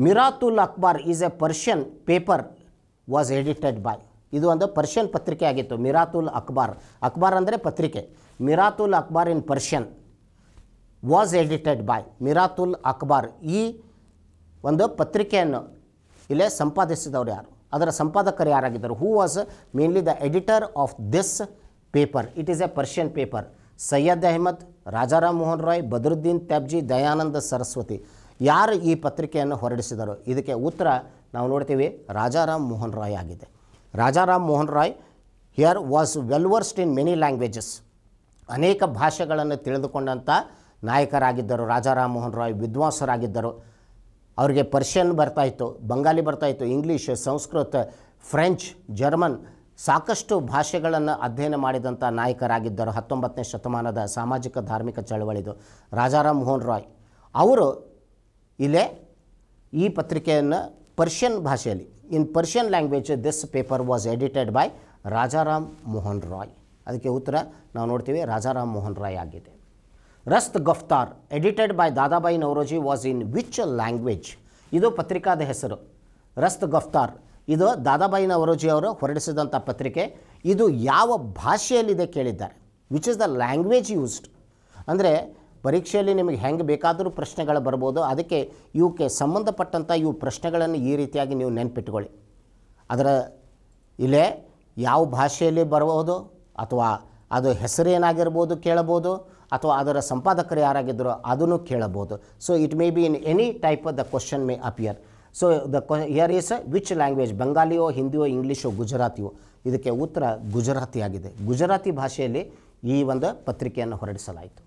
A: Miratul Akbar is a Persian paper was edited by ಇದು ಒಂದು ಪರ್ಷಿಯನ್ ಪತ್ರಿಕೆ ಆಗಿತ್ತು ಮಿರಾತುಲ್ ಅಕ್ಬಾರ್ ಅಕ್ಬಾರ್ ಅಂದರೆ ಪತ್ರಿಕೆ Miratul Akbar in Persian was edited by Miratul Akbar ಈ ಒಂದು ಪತ್ರಿಕೆಯನ್ನು ಇಲ್ಲೇ ಸಂಪಾದಿಸಿದವರು ಯಾರು ಅದರ ಸಂಪಾದಕರು ಯಾರಾಗಿದ್ದರು who was mainly the editor of this paper it is a Persian paper Syed Ahmad Rajaram Mohan Roy Badruddin Tyabji Dayananda Saraswati ಯಾರು ಈ ಪತ್ರಿಕೆಯನ್ನು ಹೊರಡಿಸಿದರು ಇದಕ್ಕೆ ಉತ್ತರ ನಾವು ನೋಡ್ತೀವಿ ರಾಜಾರಾಮ್ ಮೋಹನ್ ರಾಯ್ ಆಗಿದೆ Rajaram Mohan Roy here was well versed in many languages ಅನೇಕ ಭಾಷೆಗಳನ್ನು ತಿಳಿದುಕೊಂಡಂಥ ನಾಯಕರಾಗಿದ್ದರು ಮೋಹನ್ ರಾಯ್ ವಿದ್ವಾಂಸರಾಗಿದ್ದರು ಅವರಿಗೆ ಪರ್ಷಿಯನ್ ಬರ್ತಾಯಿತ್ತು ಬಂಗಾಲಿ ಬರ್ತಾಯಿತ್ತು ಇಂಗ್ಲೀಷ್ ಸಂಸ್ಕೃತ ಫ್ರೆಂಚ್ ಜರ್ಮನ್ ಸಾಕಷ್ಟು ಭಾಷೆಗಳನ್ನು ಅಧ್ಯಯನ ಮಾಡಿದಂಥ ನಾಯಕರಾಗಿದ್ದರು ಹತ್ತೊಂಬತ್ತನೇ ಶತಮಾನದ ಸಾಮಾಜಿಕ ಧಾರ್ಮಿಕ ಚಳವಳಿದು ರಾಜಾರಾಮ್ ಮೋಹನ್ ರಾಯ್ ಅವರು ಇಲ್ಲೇ ಈ ಪತ್ರಿಕೆಯನ್ನು ಪರ್ಷಿಯನ್ ಭಾಷೆಯಲ್ಲಿ in Persian language this paper was edited by Rajaram Mohan Roy ಅದಕ್ಕೆ ಉತ್ತರ ನಾವು ನೋಡ್ತೀವಿ ರಾಜಾರಾಮ್ ಮೋಹನ್ ರಾಯ್ ಆಗಿದೆ Rast Goftar edited by Dadabhai Naoroji was in which language ಇದು ಪತ್ರಿಕಾದ ಹೆಸರು ರಸ್ತ್ ಗಫ್ತಾರ್ ಇದು ದಾದಾಬಾಯಿ ನವರೋಜಿ ಅವರು ಹೊರಡಿಸಿದಂಥ ಪತ್ರಿಕೆ ಇದು ಯಾವ ಭಾಷೆಯಲ್ಲಿದೆ ಕೇಳಿದ್ದಾರೆ which is the language used ಅಂದರೆ ಪರೀಕ್ಷೆಯಲ್ಲಿ ನಿಮಗೆ ಹೆಂಗೆ ಬೇಕಾದರೂ ಪ್ರಶ್ನೆಗಳು ಬರ್ಬೋದು ಅದಕ್ಕೆ ಇವಕ್ಕೆ ಸಂಬಂಧಪಟ್ಟಂಥ ಇವು ಪ್ರಶ್ನೆಗಳನ್ನು ಈ ರೀತಿಯಾಗಿ ನೀವು ನೆನ್ಪಿಟ್ಕೊಳ್ಳಿ ಅದರ ಇಲ್ಲೇ ಯಾವ ಭಾಷೆಯಲ್ಲಿ ಬರಬಹುದು ಅಥವಾ ಅದು ಹೆಸರೇನಾಗಿರ್ಬೋದು ಕೇಳಬಹುದು ಅಥವಾ ಅದರ ಸಂಪಾದಕರು ಯಾರಾಗಿದ್ದರೋ ಅದನ್ನು ಕೇಳಬಹುದು so it may be in any type of the question may appear so the here is which language ಬಂಗಾಲಿಯೋ ಹಿಂದಿಯೋ ಇಂಗ್ಲೀಷೋ ಗುಜರಾತಿಯೋ ಇದಕ್ಕೆ ಉತ್ತರ ಗುಜರಾತಿ ಆಗಿದೆ ಗುಜರಾತಿ ಭಾಷೆಯಲ್ಲಿ ಈ ಒಂದು ಪತ್ರಿಕೆಯನ್ನು ಹೊರಡಿಸಲಾಯಿತು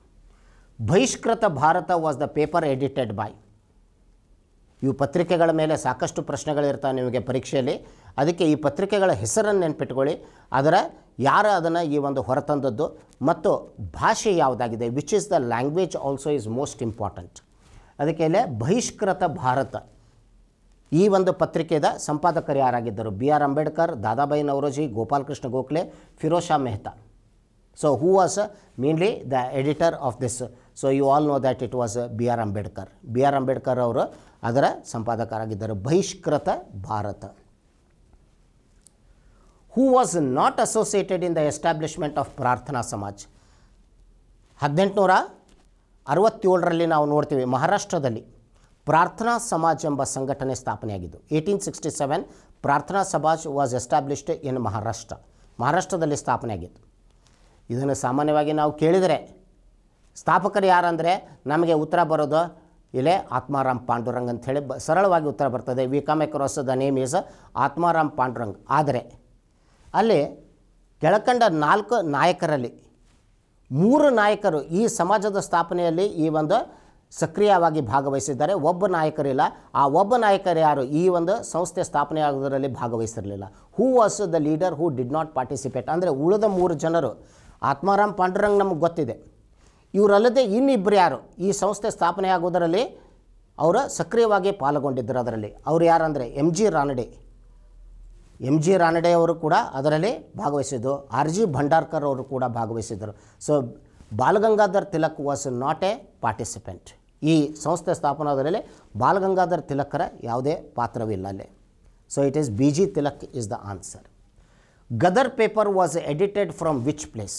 A: Bahishkrit Bharat was the paper edited by ಇವು ಪತ್ರಿಕೆಗಳ ಮೇಲೆ ಸಾಕಷ್ಟು ಪ್ರಶ್ನೆಗಳಿರ್ತವೆ ನಿಮಗೆ ಪರೀಕ್ಷೆಯಲ್ಲಿ ಅದಕ್ಕೆ ಈ ಪತ್ರಿಕೆಗಳ ಹೆಸರನ್ನು ನೆನ್ಪಿಟ್ಕೊಳ್ಳಿ ಅದರ ಯಾರು ಅದನ್ನು ಈ ಒಂದು ಹೊರತಂದದ್ದು ಮತ್ತು ಭಾಷೆ ಯಾವುದಾಗಿದೆ which is the language also is most important ಅದಕ್ಕೆ ಬಹಿಷ್ಕೃತ ಭಾರತ ಈ ಒಂದು ಪತ್ರಿಕೆದ ಸಂಪಾದಕರು ಯಾರಾಗಿದ್ದರು B R Ambedkar Dadabhai Naoroji Gopalkrishna Gokhale Firoz Mehta so who was mainly the editor of this so you all know that it was B R Ambedkar B R Ambedkar ಅವರು ಅದರ ಸಂಪಾದಕರಾಗಿದ್ದರು Bahishkrit Bharat who was not associated in the establishment of Prarthana Samaj ಹದಿನೆಂಟುನೂರ ಅರವತ್ತೇಳರಲ್ಲಿ ನಾವು ನೋಡ್ತೀವಿ ಮಹಾರಾಷ್ಟ್ರದಲ್ಲಿ ಪ್ರಾರ್ಥನಾ ಸಮಾಜ್ ಎಂಬ ಸಂಘಟನೆ ಸ್ಥಾಪನೆಯಾಗಿದ್ದು eighteen sixty seven Prarthana Samaj was established in Maharashtra ಮಹಾರಾಷ್ಟ್ರದಲ್ಲಿ ಸ್ಥಾಪನೆಯಾಗಿತ್ತು ಇದನ್ನು ಸಾಮಾನ್ಯವಾಗಿ ನಾವು ಕೇಳಿದರೆ ಸ್ಥಾಪಕರು ಯಾರಂದರೆ ನಮಗೆ ಉತ್ತರ ಬರೋದು ಇಲ್ಲೇ ಆತ್ಮಾರಾಮ್ ಪಾಂಡುರಂಗ್ ಅಂಥೇಳಿ ಬ ಸರಳವಾಗಿ ಉತ್ತರ ಬರ್ತದೆ we come the name is Atmaram Pandurang ಆದರೆ ಅಲ್ಲಿ ಕೆಳಕಂಡ ನಾಲ್ಕು ನಾಯಕರಲ್ಲಿ ಮೂರು ನಾಯಕರು ಈ ಸಮಾಜದ ಸ್ಥಾಪನೆಯಲ್ಲಿ ಈ ಒಂದು ಸಕ್ರಿಯವಾಗಿ ಭಾಗವಹಿಸಿದ್ದಾರೆ ಒಬ್ಬ ನಾಯಕರಿಲ್ಲ ಆ ಒಬ್ಬ ನಾಯಕರು ಯಾರು ಈ ಒಂದು ಸಂಸ್ಥೆ ಸ್ಥಾಪನೆ ಆಗೋದರಲ್ಲಿ ಭಾಗವಹಿಸಿರಲಿಲ್ಲ who was the leader who did not participate ಅಂದರೆ ಉಳಿದ ಮೂರು ಜನರು ಆತ್ಮಾರಾಮ್ ಪಾಂಡುರಂಗ್ ನಮಗೆ ಗೊತ್ತಿದೆ ಇವರಲ್ಲದೆ ಇನ್ನಿಬ್ಬರು ಯಾರು ಈ ಸಂಸ್ಥೆ ಸ್ಥಾಪನೆ ಆಗೋದರಲ್ಲಿ ಅವರು ಸಕ್ರಿಯವಾಗಿ ಪಾಲ್ಗೊಂಡಿದ್ದರು ಅದರಲ್ಲಿ ಅವರು ಯಾರಂದರೆ M G Ranade M G Ranade ಅವರು ಕೂಡ ಅದರಲ್ಲಿ ಭಾಗವಹಿಸಿದ್ದು ಆರ್ ಜಿ ಭಂಡಾರ್ಕರ್ ಅವರು ಕೂಡ ಭಾಗವಹಿಸಿದರು so Balgangadhar Tilak was not a participant ಈ ಸಂಸ್ಥೆ ಸ್ಥಾಪನಾದಲ್ಲಿ ಬಾಲಗಂಗಾಧರ್ ತಿಲಕರ ಯಾವುದೇ ಪಾತ್ರವಿಲ್ಲ ಅಲ್ಲಿ so it is B G Tilak is the answer Ghadar paper was edited from which place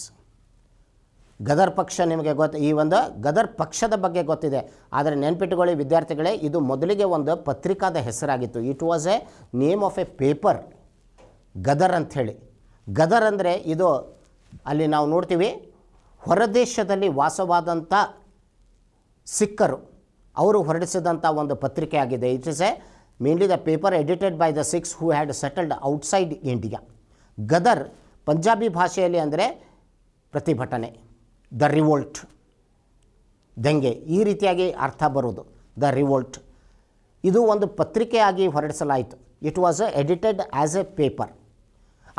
A: Ghadar ಪಕ್ಷ ನಿಮಗೆ ಗೊತ್ತು ಈ ಒಂದು ಗದರ್ ಪಕ್ಷದ ಬಗ್ಗೆ ಗೊತ್ತಿದೆ ಆದರೆ ನೆನ್ಪಿಟ್ಟುಕೊಳ್ಳಿ ವಿದ್ಯಾರ್ಥಿಗಳೇ ಇದು ಮೊದಲಿಗೆ ಒಂದು ಪತ್ರಿಕಾದ ಹೆಸರಾಗಿತ್ತು it was a name of a paper Ghadar ಅಂಥೇಳಿ ಗದರ್ ಅಂದರೆ ಇದು ಅಲ್ಲಿ ನಾವು ನೋಡ್ತೀವಿ ಹೊರದೇಶದಲ್ಲಿ ವಾಸವಾದಂಥ ಸಿಖ್ಖರು ಅವರು ಹೊರಡಿಸಿದಂಥ ಒಂದು ಪತ್ರಿಕೆ ಆಗಿದೆ it is a mainly the paper edited by the Sikhs who had settled outside India Ghadar Punjabi ಭಾಷೆಯಲ್ಲಿ ಅಂದರೆ ಪ್ರತಿಭಟನೆ ದ ರಿವೋಲ್ಟ್ ದಂಗೆ ಈ ರೀತಿಯಾಗಿ ಅರ್ಥ ಬರೋದು ದ ರಿವೋಲ್ಟ್ ಇದು ಒಂದು ಪತ್ರಿಕೆಯಾಗಿ ಹೊರಡಿಸಲಾಯಿತು it was edited as a paper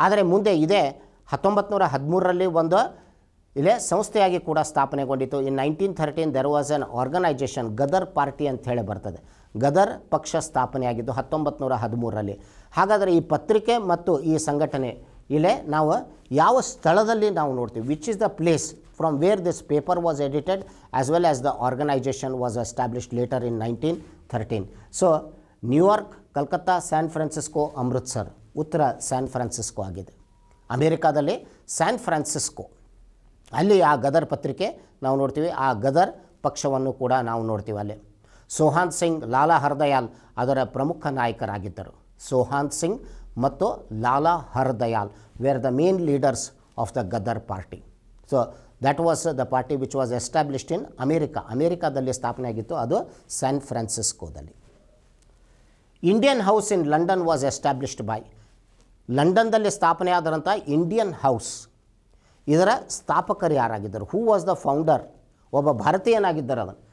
A: ಆದರೆ ಮುಂದೆ ಇದೇ ಹತ್ತೊಂಬತ್ತು ನೂರ ಹದಿಮೂರರಲ್ಲಿ ಒಂದು ಇಲ್ಲೇ ಸಂಸ್ಥೆಯಾಗಿ ಕೂಡ ಸ್ಥಾಪನೆಗೊಂಡಿತ್ತು in nineteen thirteen there was an organization Ghadar party ಅಂತ ಹೇಳಿ ಬರ್ತದೆ ಗದರ್ ಪಕ್ಷ ಸ್ಥಾಪನೆಯಾಗಿದ್ದು ಹತ್ತೊಂಬತ್ತು ನೂರ ಹದಿಮೂರರಲ್ಲಿ ಹಾಗಾದರೆ ಈ ಪತ್ರಿಕೆ ಮತ್ತು ಈ ಸಂಘಟನೆ ಇಲ್ಲೇ ನಾವು ಯಾವ ಸ್ಥಳದಲ್ಲಿ ನಾವು ನೋಡ್ತೀವಿ which is the place from where this paper was edited as well as the organization was established later in nineteen thirteen so New York Calcutta San Francisco Amritsar ಉತ್ತರ ಸ್ಯಾನ್ ಫ್ರಾನ್ಸಿಸ್ಕೋ ಆಗಿದೆ ಅಮೇರಿಕಾದಲ್ಲಿ ಸ್ಯಾನ್ ಫ್ರಾನ್ಸಿಸ್ಕೋ ಅಲ್ಲಿ ಆ ಗದರ್ ಪತ್ರಿಕೆ ನಾವು ನೋಡ್ತೀವಿ ಆ ಗದರ್ ಪಕ್ಷವನ್ನು ಕೂಡ ನಾವು ನೋಡ್ತೀವಿ ಅಲ್ಲಿ ಸೋಹಾನ್ ಸಿಂಗ್ ಲಾಲಾ ಹರ್ದಯಾಲ್ ಅದರ ಪ್ರಮುಖ ನಾಯಕರಾಗಿದ್ದರು ಸೋಹಾನ್ ಸಿಂಗ್ ಮತ್ತು Lala Hardayal were the main leaders of the Ghadar party so that was the party which was established in America ಅಮೇರಿಕಾದಲ್ಲಿ ಸ್ಥಾಪನೆ ಆಗಿತ್ತು ಅದು ಸ್ಯಾನ್ ಫ್ರಾನ್ಸಿಸ್ಕೋದಲ್ಲಿ Indian House in London was established by ಲಂಡನ್ದಲ್ಲಿ ಆದಂಥ ಇಂಡಿಯನ್ ಹೌಸ್ ಇದರ ಸ್ಥಾಪಕರು ಯಾರಾಗಿದ್ದರು ಹೂ ವಾಸ್ ದ ಫೌಂಡರ್ ಒಬ್ಬ ಭಾರತೀಯನಾಗಿದ್ದರು ಅದನ್ನು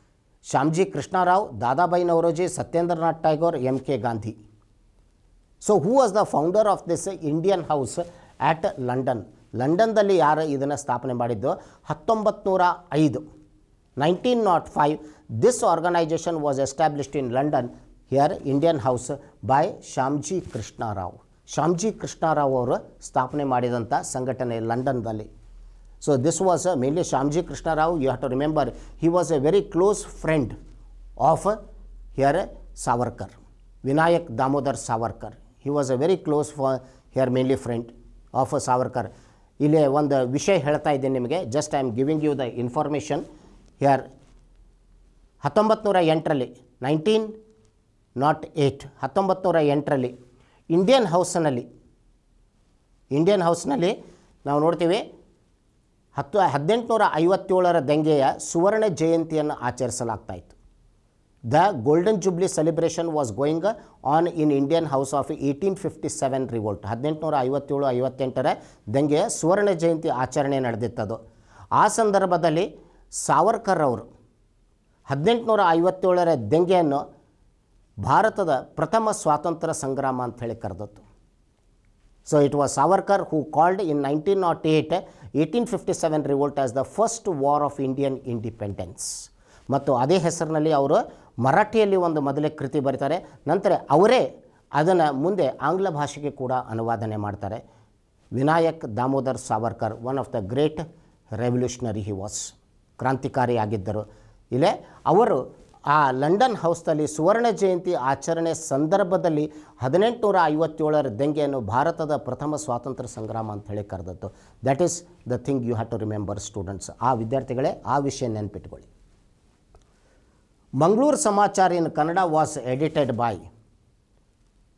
A: Shyamji Krishnarao Dadabhai Naoroji Satyendranath Tagore M K Gandhi so who was the founder of this Indian House at London ಲಂಡನ್ದಲ್ಲಿ ಯಾರು ಇದನ್ನು ಸ್ಥಾಪನೆ ಮಾಡಿದ್ದು ಹತ್ತೊಂಬತ್ತು ನೂರ ಐದು nineteen nought five this organization was established in London here Indian House by Shyamji Krishnarao Shamji Krishnarao ಅವರು ಸ್ಥಾಪನೆ ಮಾಡಿದಂಥ ಸಂಘಟನೆ ಲಂಡನ್ದಲ್ಲಿ so this was mainly Shyamji Krishnarao you have to remember he was a very close friend of here Savarkar Vinayak Damodar Savarkar he was a very close ಫಾ here mainly friend of Savarkar ಇಲ್ಲಿ ಒಂದು ವಿಷಯ ಹೇಳ್ತಾ ಇದ್ದೀನಿ ನಿಮಗೆ just I am giving you the information here ಹತ್ತೊಂಬತ್ತು ನೂರ ಎಂಟರಲ್ಲಿ ನೈನ್ಟೀನ್ ನಾಟ್ ಏಯ್ಟ್ ಹತ್ತೊಂಬತ್ತು ನೂರ ಎಂಟರಲ್ಲಿ ಇಂಡಿಯನ್ ಹೌಸ್ನಲ್ಲಿ ಇಂಡಿಯನ್ ಹೌಸ್ನಲ್ಲಿ ನಾವು ನೋಡ್ತೀವಿ ಹತ್ತು ಹದಿನೆಂಟುನೂರ ಐವತ್ತೇಳರ ದಂಗೆಯ ಸುವರ್ಣ ಜಯಂತಿಯನ್ನು ಇತ್ತು the golden jubilee celebration was going on in Indian House of eighteen fifty seven revolt ಹದಿನೆಂಟುನೂರ ಐವತ್ತೇಳು ಐವತ್ತೆಂಟರ ದಂಗೆಯ ಸುವರ್ಣ ಜಯಂತಿ ಆಚರಣೆ ನಡೆದಿತ್ತದು ಆ ಸಂದರ್ಭದಲ್ಲಿ ಸಾವರ್ಕರ್ ಅವರು ಹದಿನೆಂಟುನೂರ ಐವತ್ತೇಳರ ದಂಗೆಯನ್ನು ಭಾರತದ ಪ್ರಥಮ ಸ್ವಾತಂತ್ರ್ಯ ಸಂಗ್ರಾಮ ಅಂಥೇಳಿ ಕರೆದದ್ದು so it was Savarkar who called in nineteen nought eight eighteen fifty seven revolt as the first war of Indian independence ಮತ್ತು ಅದೇ ಹೆಸರಿನಲ್ಲಿ ಅವರು ಮರಾಠಿಯಲ್ಲಿ ಒಂದು ಮೊದಲೇ ಕೃತಿ ಬರೀತಾರೆ ನಂತರ ಅವರೇ ಅದನ್ನು ಮುಂದೆ ಆಂಗ್ಲ ಭಾಷೆಗೆ ಕೂಡ ಅನುವಾದನೆ ಮಾಡ್ತಾರೆ Vinayak Damodar Savarkar one of the great revolutionary he was ಆಗಿದ್ದರು ಇಲ್ಲೇ ಅವರು ಆ ಲಂಡನ್ ಹೌಸ್ನಲ್ಲಿ ಸುವರ್ಣ ಜಯಂತಿ ಆಚರಣೆ ಸಂದರ್ಭದಲ್ಲಿ ಹದಿನೆಂಟುನೂರ ಐವತ್ತೇಳರ ದಂಗೆಯನ್ನು ಭಾರತದ ಪ್ರಥಮ ಸ್ವಾತಂತ್ರ್ಯ ಸಂಗ್ರಾಮ ಅಂತ ಹೇಳಿ ಕರೆದದ್ದು that is the thing you have to remember students ಆ ವಿದ್ಯಾರ್ಥಿಗಳೇ ಆ ವಿಷಯ ನೆನ್ಪಿಟ್ಕೊಳ್ಳಿ Mangaluru Samachar in Kannada was edited by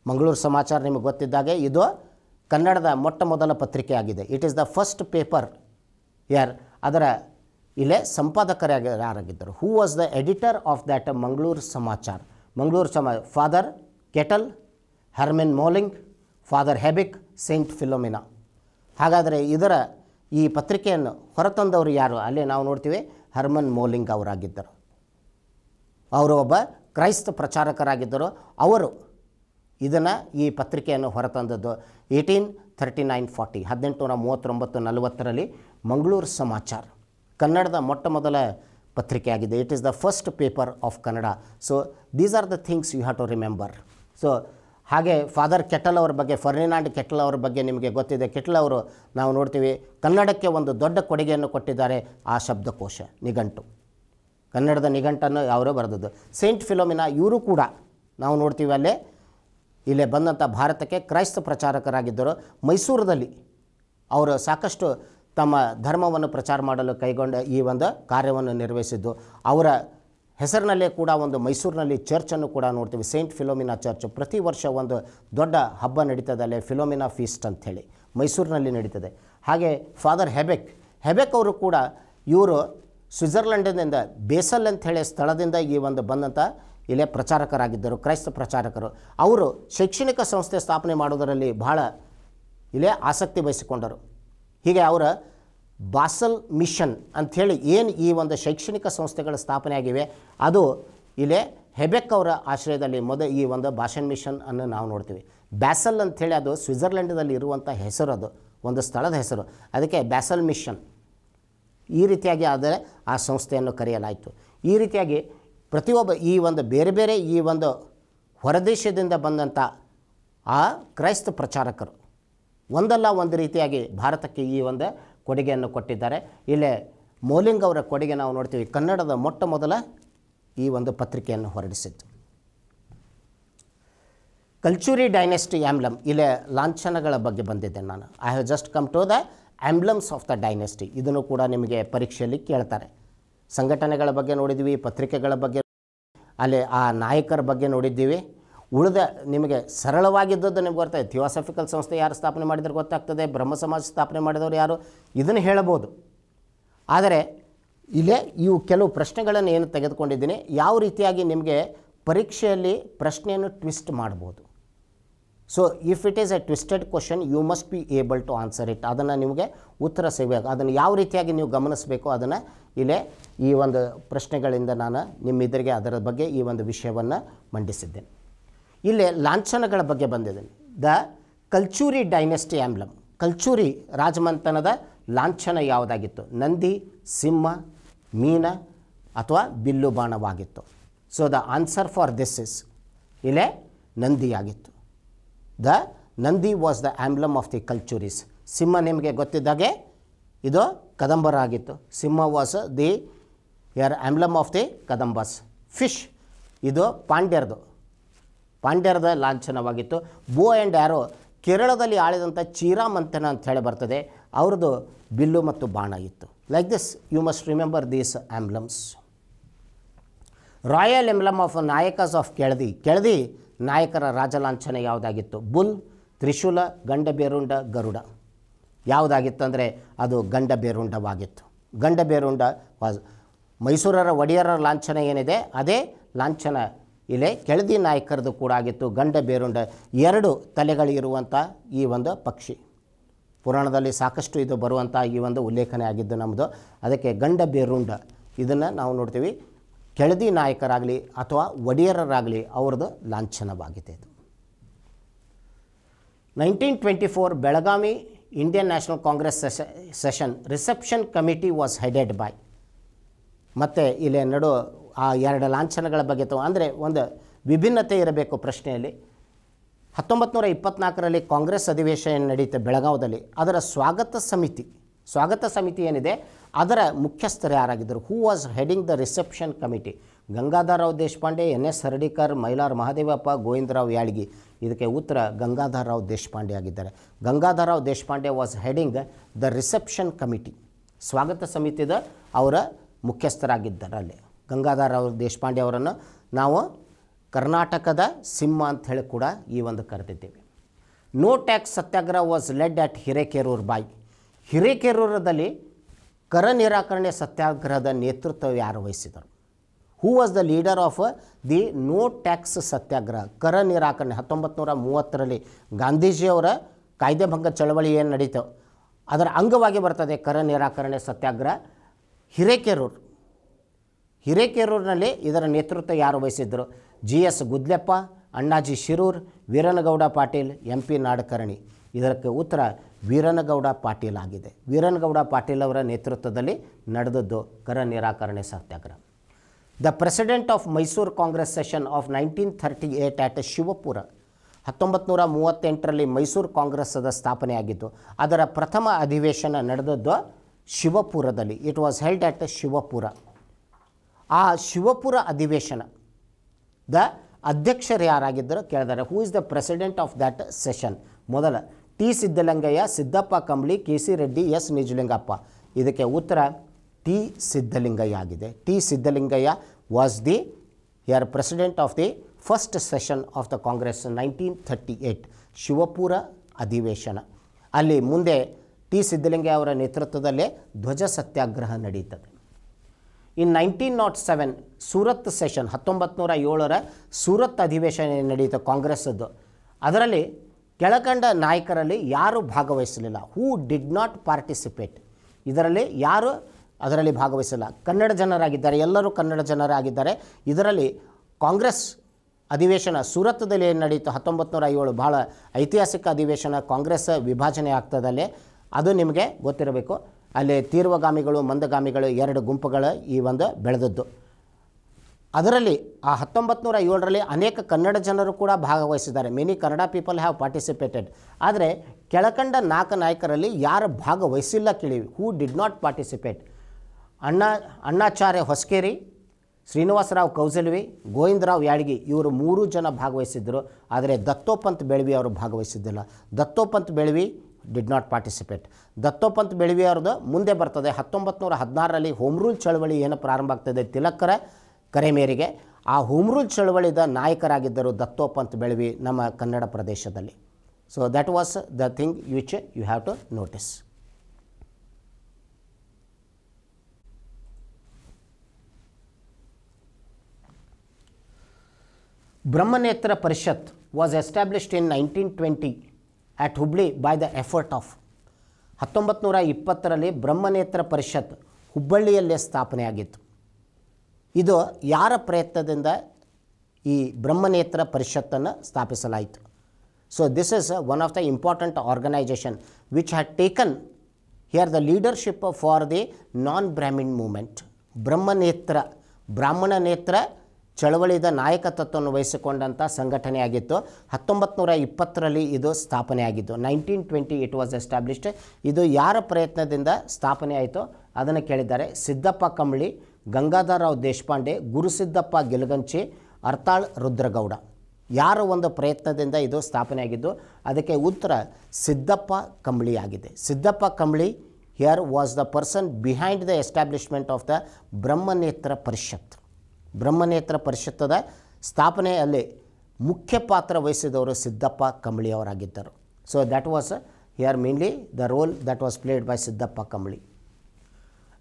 A: Mangaluru Samachar ನಿಮಗೆ ಗೊತ್ತಿದ್ದಾಗೆ ಇದು ಕನ್ನಡದ ಮೊಟ್ಟ ಮೊದಲ ಪತ್ರಿಕೆ ಆಗಿದೆ it is the first paper ಯಾರ್ ಅದರ ಇಲ್ಲೇ ಸಂಪಾದಕರಾಗಿ ಯಾರಾಗಿದ್ದರು who was the editor of that Mangaluru Samachar Mangaluru ಸಮಾ father Kittel Hermann Mogling father Hebich Saint Philomena ಹಾಗಾದರೆ ಇದರ ಈ ಪತ್ರಿಕೆಯನ್ನು ಹೊರತಂದವರು ಯಾರು ಅಲ್ಲಿ ನಾವು ನೋಡ್ತೀವಿ ಹರ್ಮನ್ ಮೋಲಿಂಗ್ ಅವರಾಗಿದ್ದರು ಅವರು ಒಬ್ಬ ಕ್ರೈಸ್ತ ಪ್ರಚಾರಕರಾಗಿದ್ದರು ಅವರು ಇದನ್ನು ಈ ಪತ್ರಿಕೆಯನ್ನು ಹೊರತಂದದ್ದು ಏಯ್ಟೀನ್ ಥರ್ಟಿ ನೈನ್ ಫಾರ್ಟಿ ಹದಿನೆಂಟು ನೂರ ಮೂವತ್ತೊಂಬತ್ತು ನಲವತ್ತರಲ್ಲಿ ಮಂಗಳೂರು ಸಮಾಚಾರ ಕನ್ನಡದ ಮೊಟ್ಟ ಮೊದಲ ಪತ್ರಿಕೆ ಆಗಿದೆ it is the first paper of Kannada so these are the things you have to remember so ಹಾಗೆ ಫಾದರ್ ಕೆಟಲ್ ಅವರ ಬಗ್ಗೆ ಫರ್ನಿನಾಂಡ್ ಕೆಟಲ್ ಅವರ ಬಗ್ಗೆ ನಿಮಗೆ ಗೊತ್ತಿದೆ ಕೆಟಲ್ ಅವರು ನಾವು ನೋಡ್ತೀವಿ ಕನ್ನಡಕ್ಕೆ ಒಂದು ದೊಡ್ಡ ಕೊಡುಗೆಯನ್ನು ಕೊಟ್ಟಿದ್ದಾರೆ ಆ ಶಬ್ದಕೋಶ ನಿಘಂಟು ಕನ್ನಡದ ನಿಘಂಟನ್ನು ಅವರೇ ಬರೆದದ್ದು ಸೇಂಟ್ ಫಿಲೋಮಿನಾ ಇವರು ಕೂಡ ನಾವು ನೋಡ್ತೀವಿ ಅಲ್ಲೇ ಇಲ್ಲೇ ಬಂದಂಥ ಭಾರತಕ್ಕೆ ಕ್ರೈಸ್ತ ಪ್ರಚಾರಕರಾಗಿದ್ದರು ಮೈಸೂರಿನಲ್ಲಿ ಅವರು ಸಾಕಷ್ಟು ತಮ್ಮ ಧರ್ಮವನ್ನು ಪ್ರಚಾರ ಮಾಡಲು ಕೈಗೊಂಡ ಈ ಒಂದು ಕಾರ್ಯವನ್ನು ನಿರ್ವಹಿಸಿದ್ದು ಅವರ ಹೆಸರಿನಲ್ಲೇ ಕೂಡ ಒಂದು ಮೈಸೂರಿನಲ್ಲಿ ಚರ್ಚನ್ನು ಕೂಡ ನೋಡ್ತೀವಿ ಸೇಂಟ್ ಫಿಲೋಮಿನಾ ಚರ್ಚ್ ಪ್ರತಿ ವರ್ಷ ಒಂದು ದೊಡ್ಡ ಹಬ್ಬ ನಡೀತದಲ್ಲೇ ಫಿಲೋಮಿನಾ ಫೀಸ್ಟ್ ಅಂಥೇಳಿ ಮೈಸೂರಿನಲ್ಲಿ ನಡೀತದೆ ಹಾಗೆ ಫಾದರ್ ಹೆಬೆಕ್ ಹೆಬೆಕ್ ಅವರು ಕೂಡ ಇವರು ಸ್ವಿಟ್ಜರ್ಲೆಂಡಿನಿಂದ ಬೇಸಲ್ ಅಂತ ಹೇಳಿ ಸ್ಥಳದಿಂದ ಈ ಒಂದು ಬಂದಂಥ ಇಲ್ಲೇ ಪ್ರಚಾರಕರಾಗಿದ್ದರು ಕ್ರೈಸ್ತ ಪ್ರಚಾರಕರು ಅವರು ಶೈಕ್ಷಣಿಕ ಸಂಸ್ಥೆ ಸ್ಥಾಪನೆ ಮಾಡೋದರಲ್ಲಿ ಬಹಳ ಇಲ್ಲೇ ಆಸಕ್ತಿ ವಹಿಸಿಕೊಂಡರು ಹೀಗೆ ಅವರ ಬಾಸಲ್ ಮಿಷನ್ ಅಂಥೇಳಿ ಏನು ಈ ಒಂದು ಶೈಕ್ಷಣಿಕ ಸಂಸ್ಥೆಗಳ ಸ್ಥಾಪನೆ ಆಗಿವೆ ಅದು ಇಲ್ಲೇ ಹೆಬೆಕ್ ಅವರ ಆಶ್ರಯದಲ್ಲಿ ಮೊದ ಈ ಒಂದು ಭಾಷನ್ ಮಿಷನ್ ಅನ್ನು ನಾವು ನೋಡ್ತೀವಿ ಬ್ಯಾಸಲ್ ಅಂಥೇಳಿ ಅದು ಸ್ವಿಟ್ಜರ್ಲೆಂಡ್ನಲ್ಲಿ ಇರುವಂಥ ಹೆಸರು ಅದು ಒಂದು ಸ್ಥಳದ ಹೆಸರು ಅದಕ್ಕೆ ಬ್ಯಾಸಲ್ ಮಿಷನ್ ಈ ರೀತಿಯಾಗಿ ಆದರೆ ಆ ಸಂಸ್ಥೆಯನ್ನು ಕರೆಯಲಾಯಿತು ಈ ರೀತಿಯಾಗಿ ಪ್ರತಿಯೊಬ್ಬ ಈ ಒಂದು ಬೇರೆ ಬೇರೆ ಈ ಒಂದು ಹೊರದೇಶದಿಂದ ಬಂದಂಥ ಆ ಕ್ರೈಸ್ತ ಪ್ರಚಾರಕರು ಒಂದಲ್ಲ ಒಂದು ರೀತಿಯಾಗಿ ಭಾರತಕ್ಕೆ ಈ ಒಂದು ಕೊಡುಗೆಯನ್ನು ಕೊಟ್ಟಿದ್ದಾರೆ ಇಲ್ಲೇ ಮೋಲಿಂಗ್ ಅವರ ಕೊಡುಗೆ ನಾವು ನೋಡ್ತೀವಿ ಕನ್ನಡದ ಮೊಟ್ಟ ಮೊದಲ ಈ ಒಂದು ಪತ್ರಿಕೆಯನ್ನು ಹೊರಡಿಸಿತ್ತು ಕಲ್ಚೂರಿ ಡೈನೆಸ್ಟಿ ಆ್ಯಂಬ್ಲಮ್ ಇಲ್ಲೇ ಲಾಂಛನಗಳ ಬಗ್ಗೆ ಬಂದಿದ್ದೆ ನಾನು I have just come to the emblems of the dynasty ಇದನ್ನು ಕೂಡ ನಿಮಗೆ ಪರೀಕ್ಷೆಯಲ್ಲಿ ಕೇಳ್ತಾರೆ ಸಂಘಟನೆಗಳ ಬಗ್ಗೆ ನೋಡಿದ್ವಿ ಪತ್ರಿಕೆಗಳ ಬಗ್ಗೆ ಅಲ್ಲಿ ಆ ನಾಯಕರ ಬಗ್ಗೆ ನೋಡಿದ್ದೀವಿ ಉಳಿದ ನಿಮಗೆ ಸರಳವಾಗಿದ್ದದ್ದು ನಿಮ್ಗೆ ಗೊತ್ತಾಯ್ತು ಥಿಯೋಸಫಿಕಲ್ ಸಂಸ್ಥೆ ಯಾರು ಸ್ಥಾಪನೆ ಮಾಡಿದ್ರೆ ಗೊತ್ತಾಗ್ತದೆ ಬ್ರಹ್ಮ ಸಮಾಜ ಸ್ಥಾಪನೆ ಮಾಡಿದವರು ಯಾರು ಇದನ್ನು ಹೇಳಬೋದು ಆದರೆ ಇಲ್ಲೇ ಇವು ಕೆಲವು ಪ್ರಶ್ನೆಗಳನ್ನು ಏನು ತೆಗೆದುಕೊಂಡಿದ್ದೀನಿ ಯಾವ ರೀತಿಯಾಗಿ ನಿಮಗೆ ಪರೀಕ್ಷೆಯಲ್ಲಿ ಪ್ರಶ್ನೆಯನ್ನು ಟ್ವಿಸ್ಟ್ ಮಾಡ್ಬೋದು so if it is a twisted question you must be able to answer it ಅದನ್ನು ನಿಮಗೆ ಉತ್ತರ ಸಿಗಬೇಕು ಅದನ್ನು ಯಾವ ರೀತಿಯಾಗಿ ನೀವು ಗಮನಿಸಬೇಕು ಅದನ್ನು ಇಲ್ಲೇ ಈ ಒಂದು ಪ್ರಶ್ನೆಗಳಿಂದ ನಾನು ನಿಮ್ಮೆದುರಿಗೆ ಅದರ ಬಗ್ಗೆ ಈ ಒಂದು ವಿಷಯವನ್ನು ಮಂಡಿಸಿದ್ದೇನೆ ಇಲ್ಲೇ ಲಾಂಛನಗಳ ಬಗ್ಗೆ ಬಂದಿದ್ದೀನಿ the Kalachuri dynasty emblem Kalachuri ರಾಜಮಂತನದ ಲಾಂಛನ ಯಾವುದಾಗಿತ್ತು ನಂದಿ ಸಿಂಹ ಮೀನ ಅಥವಾ ಬಿಲ್ಲು ಬಾಣವಾಗಿತ್ತು so the answer for this is ಇಲ್ಲೇ ನಂದಿಯಾಗಿತ್ತು the Nandi was the emblem of the Kalachuris ಸಿಂಹ ನಿಮಗೆ ಗೊತ್ತಿದ್ದಾಗೆ ಇದು ಕದಂಬರ ಆಗಿತ್ತು simha was the uh emblem of the Kadambas fish ಇದು ಪಾಂಡ್ಯರ್ದು ಪಾಂಡ್ಯರದ ಲಾಂಛನವಾಗಿತ್ತು ಬೋ ಆ್ಯಂಡ್ ಆ್ಯಾರೋ ಕೇರಳದಲ್ಲಿ ಆಳಿದಂಥ ಚೀರಾಮಂತನ ಅಂತ ಹೇಳಿ ಬರ್ತದೆ ಅವ್ರದ್ದು ಬಿಲ್ಲು ಮತ್ತು ಬಾಣ ಇತ್ತು like this you must remember these emblems royal emblem of Nayakas of Keladi Keladi ನಾಯಕರ ರಾಜ ಲಾಂಛನ ಯಾವುದಾಗಿತ್ತು ಬುಲ್ ತ್ರಿಶೂಲ ಗಂಡಬೇರುಂಡ ಗರುಡ ಯಾವುದಾಗಿತ್ತು ಅಂದರೆ ಅದು ಗಂಡ ಬೇರುಂಡವಾಗಿತ್ತು ಗಂಡ ಮೈಸೂರರ ಒಡೆಯರ ಲಾಂಛನ ಏನಿದೆ ಅದೇ ಲಾಂಛನ ಇಲ್ಲೇ ಕೆಳದಿ ನಾಯಕರದು ಕೂಡ ಆಗಿತ್ತು ಗಂಡ ಬೇರುಂಡ ಎರಡು ತಲೆಗಳಿರುವಂಥ ಈ ಒಂದು ಪಕ್ಷಿ ಪುರಾಣದಲ್ಲಿ ಸಾಕಷ್ಟು ಇದು ಬರುವಂಥ ಈ ಒಂದು ಉಲ್ಲೇಖನೆ ಆಗಿದ್ದು ನಮ್ಮದು ಅದಕ್ಕೆ ಗಂಡ ಬೇರುಂಡ ಇದನ್ನು ನಾವು ನೋಡ್ತೀವಿ ಕೆಳದಿ ನಾಯಕರಾಗಲಿ ಅಥವಾ ಒಡೆಯರಾಗಲಿ ಅವ್ರದ್ದು ಲಾಂಛನವಾಗಿದೆ ಇದು nineteen twenty four Belagavi Indian National Congress session session reception committee was headed by ಮತ್ತು ಇಲ್ಲಿ ನಡು ಆ ಎರಡು ಲಾಂಛನಗಳ ಬಗ್ಗೆ ತಗೋ ಅಂದರೆ ಒಂದು ವಿಭಿನ್ನತೆ ಇರಬೇಕು ಪ್ರಶ್ನೆಯಲ್ಲಿ ಹತ್ತೊಂಬತ್ತು ನೂರ ಇಪ್ಪತ್ನಾಲ್ಕರಲ್ಲಿ ಕಾಂಗ್ರೆಸ್ ಅಧಿವೇಶನ ನಡೆಯುತ್ತೆ ಬೆಳಗಾವದಲ್ಲಿ ಅದರ ಸ್ವಾಗತ ಸಮಿತಿ ಸ್ವಾಗತ ಸಮಿತಿ ಏನಿದೆ ಅದರ ಮುಖ್ಯಸ್ಥರು ಯಾರಾಗಿದ್ದರು who was heading the reception committee Rao Deshpande N S Hardikar Mylar Mahadevappa Govindrao Yalgi ಇದಕ್ಕೆ ಉತ್ತರ ರಾವ್ ದೇಶಪಾಂಡೆ ಆಗಿದ್ದಾರೆ Gangadharrao Deshpande was heading the reception committee ಸ್ವಾಗತ ಸಮಿತಿದ ಅವರ ಮುಖ್ಯಸ್ಥರಾಗಿದ್ದಾರೆ ಅಲ್ಲಿ ಗಂಗಾಧರ ರಾವ್ ದೇಶಪಾಂಡೆ ಅವರನ್ನು ನಾವು ಕರ್ನಾಟಕದ ಸಿಂಹ ಅಂತ ಹೇಳಿ ಕೂಡ ಈ ಒಂದು ಕರೆದಿದ್ದೇವೆ no tax satyagraha was led at Hirekerur by ಹಿರೇಕೆರೂರದಲ್ಲಿ ಕರ ನಿರಾಕರಣೆ ಸತ್ಯಾಗ್ರಹದ ನೇತೃತ್ವ ಯಾರು ವಹಿಸಿದರು who was the leader of the no tax satyagraha ಕರ ನಿರಾಕರಣೆ ಹತ್ತೊಂಬತ್ತು ನೂರ ಮೂವತ್ತರಲ್ಲಿ ಗಾಂಧೀಜಿಯವರ ಕಾಯ್ದೆ ಭಂಗ ಚಳವಳಿ ಏನು ನಡೀತು ಅದರ ಅಂಗವಾಗಿ ಬರ್ತದೆ ಕರ ನಿರಾಕರಣೆ ಸತ್ಯಾಗ್ರಹ ಹಿರೇಕೆರೂರು ಹಿರೇಕೆರೂರಿನಲ್ಲಿ ಇದರ ನೇತೃತ್ವ ಯಾರು ವಹಿಸಿದ್ದರು G S Gudleppa Annaji Shirur Veeranagouda Patil M P Nadkarni ಇದಕ್ಕೆ ಉತ್ತರ ವೀರನಗೌಡ ಪಾಟೀಲ್ ಆಗಿದೆ ವೀರನಗೌಡ ಪಾಟೀಲ್ ಅವರ ನೇತೃತ್ವದಲ್ಲಿ ನಡೆದದ್ದು ಕರ ನಿರಾಕರಣೆ satyagraha the president of Mysuru congress session of nineteen thirty eight at Shivapura ಹತ್ತೊಂಬತ್ತು ನೂರ ಮೂವತ್ತೆಂಟರಲ್ಲಿ ಮೈಸೂರು ಕಾಂಗ್ರೆಸ್ಸದ ಸ್ಥಾಪನೆಯಾಗಿದ್ದು ಅದರ ಪ್ರಥಮ ಅಧಿವೇಶನ ನಡೆದದ್ದು ಶಿವಪುರದಲ್ಲಿ it was held at Shivapura ಆ ಶಿವಪುರ ಅಧಿವೇಶನದ ಅಧ್ಯಕ್ಷರು ಯಾರಾಗಿದ್ದರು ಕೇಳಿದ್ದಾರೆ who is the president of that session ಮೊದಲ T Siddalingaiah Siddappa Kambali K C Reddy S Nijalingappa ಇದಕ್ಕೆ ಉತ್ತರ ಟಿ ಸಿದ್ದಲಿಂಗಯ್ಯ ಆಗಿದೆ T Siddalingaiah was the uh president of the first session of the congress nineteen thirty eight Shivapura ಅಧಿವೇಶನ ಅಲ್ಲಿ ಮುಂದೆ ಟಿ ಸಿದ್ದಲಿಂಗಯ್ಯ ಅವರ ನೇತೃತ್ವದಲ್ಲೇ ಧ್ವಜ ಸತ್ಯಾಗ್ರಹ ನಡೆಯುತ್ತದೆ in nineteen nought seven Surat session ಹತ್ತೊಂಬತ್ತು ನೂರ ಏಳರ ಸೂರತ್ ಅಧಿವೇಶನ ನಡೆಯಿತು ಕಾಂಗ್ರೆಸ್ದು ಅದರಲ್ಲಿ ಕೆಳಕಂಡ ನಾಯಕರಲ್ಲಿ ಯಾರೂ ಭಾಗವಹಿಸಲಿಲ್ಲ ಹೂ ಡಿಡ್ ನಾಟ್ ಪಾರ್ಟಿಸಿಪೇಟ್ ಇದರಲ್ಲಿ ಯಾರು ಅದರಲ್ಲಿ ಭಾಗವಹಿಸಿಲ್ಲ ಕನ್ನಡ ಜನರಾಗಿದ್ದಾರೆ ಎಲ್ಲರೂ ಕನ್ನಡ ಜನರಾಗಿದ್ದಾರೆ ಇದರಲ್ಲಿ ಕಾಂಗ್ರೆಸ್ ಅಧಿವೇಶನ ಸೂರತ್ದಲ್ಲಿ ಏನು ನಡೀತು ಹತ್ತೊಂಬತ್ತು ನೂರ ಏಳು ಭಾಳ ಐತಿಹಾಸಿಕ ಅಧಿವೇಶನ ಕಾಂಗ್ರೆಸ್ ವಿಭಜನೆ ಆಗ್ತದಲ್ಲಿ ಅದು ನಿಮಗೆ ಗೊತ್ತಿರಬೇಕು ಅಲ್ಲಿ ತೀರ್ವಗಾಮಿಗಳು ಮಂದಗಾಮಿಗಳು ಎರಡು ಗುಂಪುಗಳು ಈ ಒಂದು ಬೆಳೆದದ್ದು ಅದರಲ್ಲಿ ಆ ಹತ್ತೊಂಬತ್ತು ನೂರ ಏಳರಲ್ಲಿ ಅನೇಕ ಕನ್ನಡ ಜನರು ಕೂಡ ಭಾಗವಹಿಸಿದ್ದಾರೆ many Kannada people have participated ಆದರೆ ಕೆಳಕಂಡ ನಾಲ್ಕು ನಾಯಕರಲ್ಲಿ ಯಾರು ಭಾಗವಹಿಸಿಲ್ಲ ಕೇಳಿ ಹೂ ಡಿಡ್ ನಾಟ್ ಪಾರ್ಟಿಸಿಪೇಟ್ ಅಣ್ಣಾ ಅಣ್ಣಾಚಾರ್ಯ ಹೊಸ್ಕೇರಿ ಶ್ರೀನಿವಾಸರಾವ್ ಕೌಸಲ್ವಿ ಗೋವಿಂದರಾವ್ ಯಾಳ್ಗಿ ಇವರು ಮೂರು ಜನ ಭಾಗವಹಿಸಿದ್ದರು ಆದರೆ ದತ್ತೋಪಂತ್ ಬೆಳವಿ ಅವರು ಭಾಗವಹಿಸಿದ್ದಿಲ್ಲ Dattopant Belavi did not participate Dattopant ಬೆಳವಿಯವ್ರದ್ದು ಮುಂದೆ ಬರ್ತದೆ ಹತ್ತೊಂಬತ್ತು ನೂರ ಹದಿನಾರರಲ್ಲಿ ಹೋಮ್ ರೂಲ್ ಚಳವಳಿ ಏನು ಪ್ರಾರಂಭ ಆಗ್ತದೆ ತಿಲಕ್ಕರ ಕರೆ ಮೇರೆಗೆ ಆ ಹೋಮ್ ರೂಲ್ ಚಳವಳಿದ ನಾಯಕರಾಗಿದ್ದರು ದತ್ತೋಪಂತ್ ಬೆಳವಿ ನಮ್ಮ ಕನ್ನಡ ಪ್ರದೇಶದಲ್ಲಿ so that was the thing which you have to notice Brahmanetra Parishat was established in nineteen twenty at Hubli by the effort of ಹತ್ತೊಂಬತ್ತು ನೂರ ಇಪ್ಪತ್ತರಲ್ಲಿ ಬ್ರಹ್ಮನೇತ್ರ ಪರಿಷತ್ ಹುಬ್ಬಳ್ಳಿಯಲ್ಲೇ ಸ್ಥಾಪನೆಯಾಗಿತ್ತು ಇದು ಯಾರ ಪ್ರಯತ್ನದಿಂದ ಈ ಬ್ರಹ್ಮನೇತ್ರ ಪರಿಷತ್ತನ್ನು ಸ್ಥಾಪಿಸಲಾಯಿತು so this is one of the important organization which had taken here the leadership for the non Brahmin movement Brahmanetra ಬ್ರಾಹ್ಮಣ ನೇತ್ರ ಚಳವಳಿದ ನಾಯಕತ್ವವನ್ನು ವಹಿಸಿಕೊಂಡಂಥ ಸಂಘಟನೆಯಾಗಿತ್ತು ಹತ್ತೊಂಬತ್ತು ನೂರ ಇಪ್ಪತ್ತರಲ್ಲಿ ಇದು ಸ್ಥಾಪನೆಯಾಗಿದ್ದು nineteen twenty it was established ಇದು ಯಾರ ಪ್ರಯತ್ನದಿಂದ ಸ್ಥಾಪನೆ ಆಯಿತು ಅದನ್ನು ಕೇಳಿದ್ದಾರೆ ಸಿದ್ದಪ್ಪ ಕಂಬಳಿ ರಾವ್ ದೇಶಪಾಂಡೆ ಗುರುಸಿದ್ದಪ್ಪ ಗೆಲಗಂಚಿ ಅರ್ತಾಳ್ ರುದ್ರಗೌಡ ಯಾರ ಒಂದು ಪ್ರಯತ್ನದಿಂದ ಇದು ಸ್ಥಾಪನೆಯಾಗಿದ್ದು ಅದಕ್ಕೆ ಉತ್ತರ ಸಿದ್ದಪ್ಪ ಕಂಬಳಿ ಆಗಿದೆ Siddappa Kambali here was the person behind the establishment of the Brahmanetra Parishat Brahmanetra ಪರಿಷತ್ತದ ಸ್ಥಾಪನೆಯಲ್ಲಿ ಮುಖ್ಯ ಪಾತ್ರ ವಹಿಸಿದವರು ಸಿದ್ದಪ್ಪ ಕಂಬಳಿ ಅವರಾಗಿದ್ದರು so that was here mainly the role that was played by Siddappa Kambali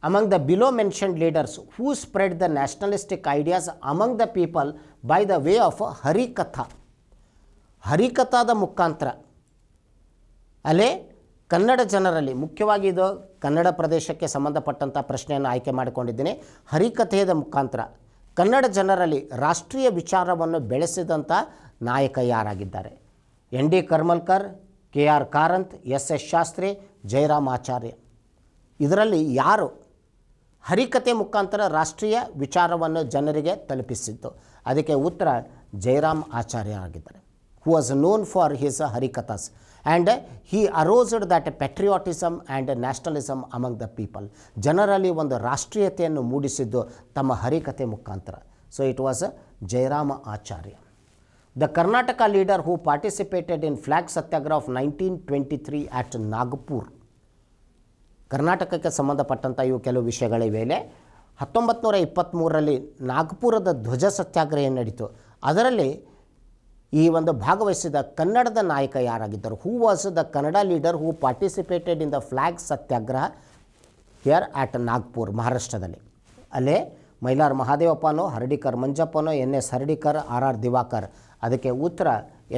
A: among the below mention leaders who spread the nationalistic ideas among the people by the way of Harikatha ಹರಿಕಥಾದ ಮುಖಾಂತರ ಅಲ್ಲೇ ಕನ್ನಡ ಜನರಲ್ಲಿ ಮುಖ್ಯವಾಗಿ ಇದು ಕನ್ನಡ ಪ್ರದೇಶಕ್ಕೆ ಸಂಬಂಧಪಟ್ಟಂಥ ಪ್ರಶ್ನೆಯನ್ನು ಆಯ್ಕೆ ಮಾಡಿಕೊಂಡಿದ್ದೀನಿ ಹರಿಕಥೆಯದ ಮುಖಾಂತರ ಕನ್ನಡ ಜನರಲ್ಲಿ ರಾಷ್ಟ್ರೀಯ ವಿಚಾರವನ್ನು ಬೆಳೆಸಿದಂಥ ನಾಯಕ ಯಾರಾಗಿದ್ದಾರೆ N D Karmalkar K R Karanth S S Shastri Jayaram Acharya ಇದರಲ್ಲಿ ಯಾರು ಹರಿಕತೆ ಮುಖಾಂತರ ರಾಷ್ಟ್ರೀಯ ವಿಚಾರವನ್ನು ಜನರಿಗೆ ತಲುಪಿಸಿದ್ದು ಅದಕ್ಕೆ ಉತ್ತರ ಜಯರಾಮ್ ಆಚಾರ್ಯ ಆಗಿದ್ದಾರೆ who was known for his Harikathas and uh, he aroused that patriotism and nationalism among the people ಜನರಲ್ಲಿ ಒಂದು ರಾಷ್ಟ್ರೀಯತೆಯನ್ನು ಮೂಡಿಸಿದ್ದು ತಮ್ಮ ಹರಿಕತೆ ಮುಖಾಂತರ so it was Jayarama Acharya the Karnataka leader who participated in flag satyagraha of nineteen twenty three at Nagpur ಕರ್ನಾಟಕಕ್ಕೆ ಸಂಬಂಧಪಟ್ಟಂಥ ಇವು ಕೆಲವು ವಿಷಯಗಳ ವೇಳೆ ಹತ್ತೊಂಬತ್ತು ನೂರ ಇಪ್ಪತ್ತ್ಮೂರರಲ್ಲಿ ನಾಗಪುರದ ಧ್ವಜ ಸತ್ಯಾಗ್ರಹ ನಡೀತು ಅದರಲ್ಲಿ ಈ ಒಂದು ಭಾಗವಹಿಸಿದ ಕನ್ನಡದ ನಾಯಕ ಯಾರಾಗಿದ್ದರು who was the Kannada leader who participated in the flag satyagraha here at Nagpur ಮಹಾರಾಷ್ಟ್ರದಲ್ಲಿ ಅಲ್ಲೇ ಮೈಲಾರ್ ಮಹಾದೇವಪ್ಪನೋ ಹರಡಿಕರ್ ಮಂಜಪ್ಪನೋ N S Hardikar R R Diwakar ಅದಕ್ಕೆ ಉತ್ತರ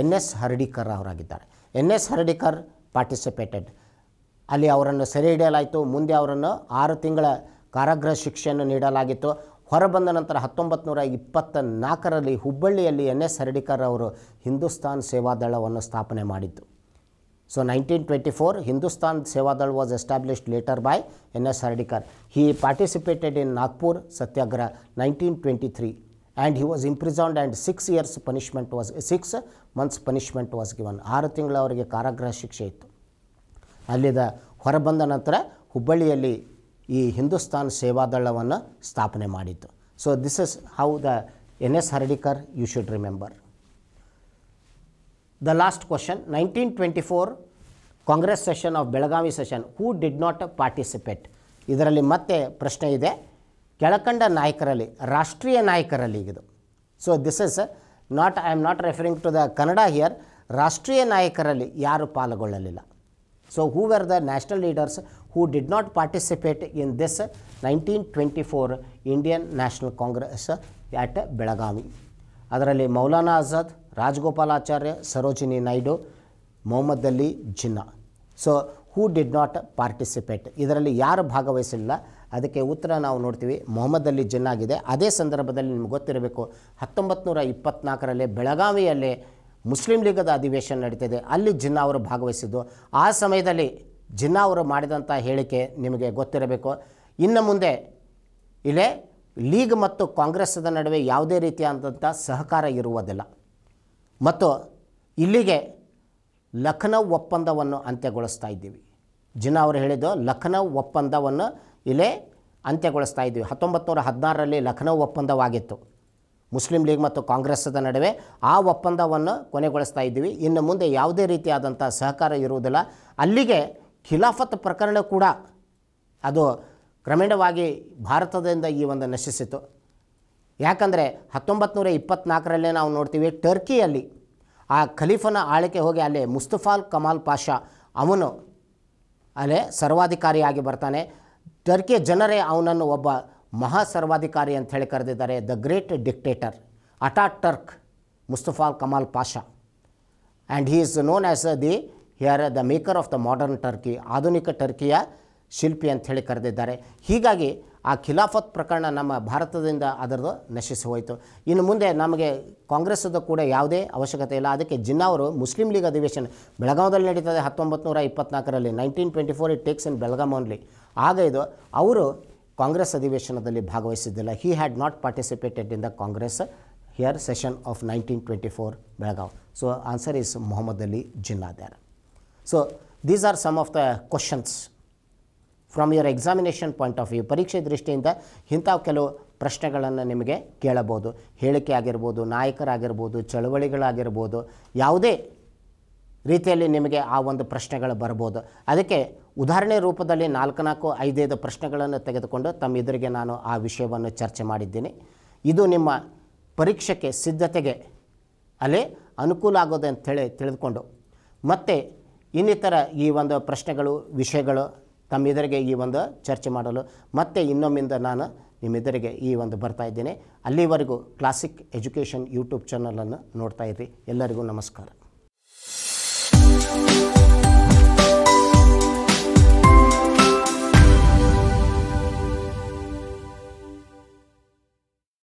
A: ಎನ್ ಎಸ್ ಹರಡಿಕರ್ ಅವರಾಗಿದ್ದಾರೆ ಎನ್ ಎಸ್ ಹರಡಿಕರ್ ಪಾರ್ಟಿಸಿಪೇಟೆಡ್ ಅಲ್ಲಿ ಅವರನ್ನು ಸೆರೆ ಹಿಡಿಯಲಾಯಿತು ಮುಂದೆ ಅವರನ್ನು ಆರು ತಿಂಗಳ ಕಾರಾಗೃಹ ಶಿಕ್ಷೆಯನ್ನು ನೀಡಲಾಗಿತ್ತು ಹೊರಬಂದ ನಂತರ ಹತ್ತೊಂಬತ್ತು ನೂರ ಇಪ್ಪತ್ತ ನಾಲ್ಕರಲ್ಲಿ ಹುಬ್ಬಳ್ಳಿಯಲ್ಲಿ ಎನ್ ಎಸ್ ಹರಡಿಕರ್ ಅವರು ಹಿಂದೂಸ್ತಾನ್ ಸೇವಾದಳವನ್ನು ಸ್ಥಾಪನೆ ಮಾಡಿದ್ದು so nineteen twenty four Hindustan Seva Dal was established later by N S Hardikar he participated in Nagpur Satyagraha nineteen twenty three and he was imprisoned and six years punishment was six months punishment was given ಆರು ತಿಂಗಳ ಅವರಿಗೆ ಕಾರಾಗೃಹ ಶಿಕ್ಷೆ ಇತ್ತು ಅಲ್ಲಿದ ಹೊರಬಂದ ನಂತರ ಹುಬ್ಬಳ್ಳಿಯಲ್ಲಿ ಈ ಹಿಂದೂಸ್ತಾನ್ ಸೇವಾದಳವನ್ನು ಸ್ಥಾಪನೆ ಮಾಡಿತ್ತು so this is how the N S Hardikar you should remember the last question nineteen twenty four Congress session of Belagavi session who did not participate ಇದರಲ್ಲಿ ಮತ್ತೆ ಪ್ರಶ್ನೆ ಇದೆ ಕೆಳಕಂಡ ನಾಯಕರಲ್ಲಿ ರಾಷ್ಟ್ರೀಯ ನಾಯಕರಲ್ಲಿ ಇದು so this is not I am not referring to the Kannada here ರಾಷ್ಟ್ರೀಯ ನಾಯಕರಲ್ಲಿ ಯಾರು ಪಾಲ್ಗೊಳ್ಳಲಿಲ್ಲ so who were the national leaders who did not participate in this nineteen twenty four Indian National Congress at Belagavi ಅದರಲ್ಲಿ Maulana Azad Rajagopalachari Sarojini Naidu Mohammed Ali Jinnah so who did not participate ಇದರಲ್ಲಿ ಯಾರು ಭಾಗವಹಿಸಲಿಲ್ಲ ಅದಕ್ಕೆ ಉತ್ತರ ನಾವು ನೋಡ್ತೀವಿ ಮೊಹಮ್ಮದ್ ಅಲಿ ಜಿನ್ನಾ ಅದೇ ಸಂದರ್ಭದಲ್ಲಿ ನಿಮ್ಗೆ ಗೊತ್ತಿರಬೇಕು ಹತ್ತೊಂಬತ್ತು ನೂರ ಇಪ್ಪತ್ನಾಲ್ಕರಲ್ಲಿ ಬೆಳಗಾವಿಯಲ್ಲಿ ಮುಸ್ಲಿಂ ಲೀಗದ ಅಧಿವೇಶನ ನಡೀತಿದೆ ಅಲ್ಲಿ ಜಿನ್ನಾ ಅವರು ಭಾಗವಹಿಸಿದ್ದು ಆ ಸಮಯದಲ್ಲಿ ಜಿನ್ನಾ ಅವರು ಮಾಡಿದಂಥ ಹೇಳಿಕೆ ನಿಮಗೆ ಗೊತ್ತಿರಬೇಕು ಇನ್ನು ಮುಂದೆ ಇಲ್ಲೇ ಲೀಗ್ ಮತ್ತು ಕಾಂಗ್ರೆಸ್ದ ನಡುವೆ ಯಾವುದೇ ರೀತಿಯಾದಂಥ ಸಹಕಾರ ಇರುವುದಿಲ್ಲ ಮತ್ತು ಇಲ್ಲಿಗೆ ಲಖನೌ ಒಪ್ಪಂದವನ್ನು ಅಂತ್ಯಗೊಳಿಸ್ತಾ ಇದ್ದೀವಿ ಅವರು ಹೇಳಿದ್ದು ಲಖನೌ ಒಪ್ಪಂದವನ್ನು ಇಲ್ಲೇ ಅಂತ್ಯಗೊಳಿಸ್ತಾ ಇದ್ದೀವಿ ಹತ್ತೊಂಬತ್ತು ನೂರ ಹದಿನಾರರಲ್ಲಿ ಲಖನೌ ಒಪ್ಪಂದವಾಗಿತ್ತು ಮುಸ್ಲಿಂ ಲೀಗ್ ಮತ್ತು ಕಾಂಗ್ರೆಸ್ದ ನಡುವೆ ಆ ಒಪ್ಪಂದವನ್ನು ಕೊನೆಗೊಳಿಸ್ತಾ ಇದ್ದೀವಿ ಇನ್ನು ಮುಂದೆ ಯಾವುದೇ ರೀತಿಯಾದಂಥ ಸಹಕಾರ ಇರುವುದಿಲ್ಲ ಅಲ್ಲಿಗೆ ಖಿಲಾಫತ್ ಪ್ರಕರಣ ಕೂಡ ಅದು ಕ್ರಮೇಣವಾಗಿ ಭಾರತದಿಂದ ಈ ಒಂದು ನಶಿಸಿತು ಯಾಕಂದರೆ ಹತ್ತೊಂಬತ್ತು ನೂರ ಇಪ್ಪತ್ತ್ನಾಲ್ಕರಲ್ಲೇ ನಾವು ನೋಡ್ತೀವಿ ಟರ್ಕಿಯಲ್ಲಿ ಆ ಖಲೀಫನ ಆಳಿಕೆ ಹೋಗಿ ಅಲ್ಲಿ ಮುಸ್ತಫಾಲ್ ಕಮಾಲ್ ಪಾಷಾ ಅವನು ಅಲ್ಲೇ ಸರ್ವಾಧಿಕಾರಿಯಾಗಿ ಬರ್ತಾನೆ ಟರ್ಕಿಯ ಜನರೇ ಅವನನ್ನು ಒಬ್ಬ ಮಹಾ ಸರ್ವಾಧಿಕಾರಿ ಅಂತ ಹೇಳಿ ಕರೆದಿದ್ದಾರೆ the great dictator Ataturk Mustafa Kemal Pasha and he is known as the here the maker of the modern Turkey ಆಧುನಿಕ ಟರ್ಕಿಯ ಶಿಲ್ಪಿ ಅಂತ ಹೇಳಿ ಕರೆದಿದ್ದಾರೆ ಹೀಗಾಗಿ ಆ ಖಿಲಾಫತ್ ಪ್ರಕರಣ ನಮ್ಮ ಭಾರತದಿಂದ ಅದರದ್ದು ನಶಿಸಿ ಹೋಯಿತು ಇನ್ನು ಮುಂದೆ ನಮಗೆ ಕಾಂಗ್ರೆಸ್ದ ಕೂಡ ಯಾವುದೇ ಅವಶ್ಯಕತೆ ಇಲ್ಲ ಅದಕ್ಕೆ ಜಿನ್ನಾ ಅವರು ಮುಸ್ಲಿಂ ಲೀಗ್ ಅಧಿವೇಶನ ಬೆಳಗಾವದಲ್ಲಿ ನಡೀತದೆ ಹತ್ತೊಂಬತ್ತು ನೂರ ಇಪ್ಪತ್ನಾಲ್ಕರಲ್ಲಿ nineteen twenty four it takes in Belgaum only ಆಗ ಇದು ಅವರು ಕಾಂಗ್ರೆಸ್ ಅಧಿವೇಶನದಲ್ಲಿ ಭಾಗವಹಿಸಿದ್ದಿಲ್ಲ he had not participated in the Congress here session of nineteen twenty four Belgaum so answer is Mohammed Ali ಜಿನ್ನಾದ್ಯಾರ್ so these are some of the questions from your examination point of view ಪರೀಕ್ಷೆ ದೃಷ್ಟಿಯಿಂದ ಇಂಥವು ಕೆಲವು ಪ್ರಶ್ನೆಗಳನ್ನು ನಿಮಗೆ ಕೇಳಬಹುದು ಹೇಳಿಕೆ ಆಗಿರ್ಬೋದು ನಾಯಕರಾಗಿರ್ಬೋದು ಚಳವಳಿಗಳಾಗಿರ್ಬೋದು ಯಾವುದೇ ರೀತಿಯಲ್ಲಿ ನಿಮಗೆ ಆ ಒಂದು ಪ್ರಶ್ನೆಗಳು ಬರ್ಬೋದು ಅದಕ್ಕೆ ಉದಾಹರಣೆ ರೂಪದಲ್ಲಿ ನಾಲ್ಕು ನಾಲ್ಕು ಐದೈದು ಪ್ರಶ್ನೆಗಳನ್ನು ತೆಗೆದುಕೊಂಡು ತಮ್ಮ ಎದುರಿಗೆ ನಾನು ಆ ವಿಷಯವನ್ನು ಚರ್ಚೆ ಮಾಡಿದ್ದೀನಿ ಇದು ನಿಮ್ಮ ಪರೀಕ್ಷೆಗೆ ಸಿದ್ಧತೆಗೆ ಅಲ್ಲಿ ಅನುಕೂಲ ಆಗೋದು ಅಂತೇಳಿ ತಿಳಿದುಕೊಂಡು ಮತ್ತು ಇನ್ನಿತರ ಈ ಒಂದು ಪ್ರಶ್ನೆಗಳು ವಿಷಯಗಳು ತಮ್ಮಿದರಿಗೆ ಈ ಒಂದು ಚರ್ಚೆ ಮಾಡಲು ಮತ್ತೆ ಇನ್ನೊಮ್ಮಿಂದ ನಾನು ನಿಮ್ಮೆದುರಿಗೆ ಈ ಒಂದು ಬರ್ತಾ ಇದ್ದೇನೆ ಅಲ್ಲಿವರೆಗೂ ಕ್ಲಾಸಿಕ್ ಎಜುಕೇಷನ್ ಯೂಟ್ಯೂಬ್ ಚಾನಲನ್ನು ನೋಡ್ತಾ ಇರಿ ಎಲ್ಲರಿಗೂ ನಮಸ್ಕಾರ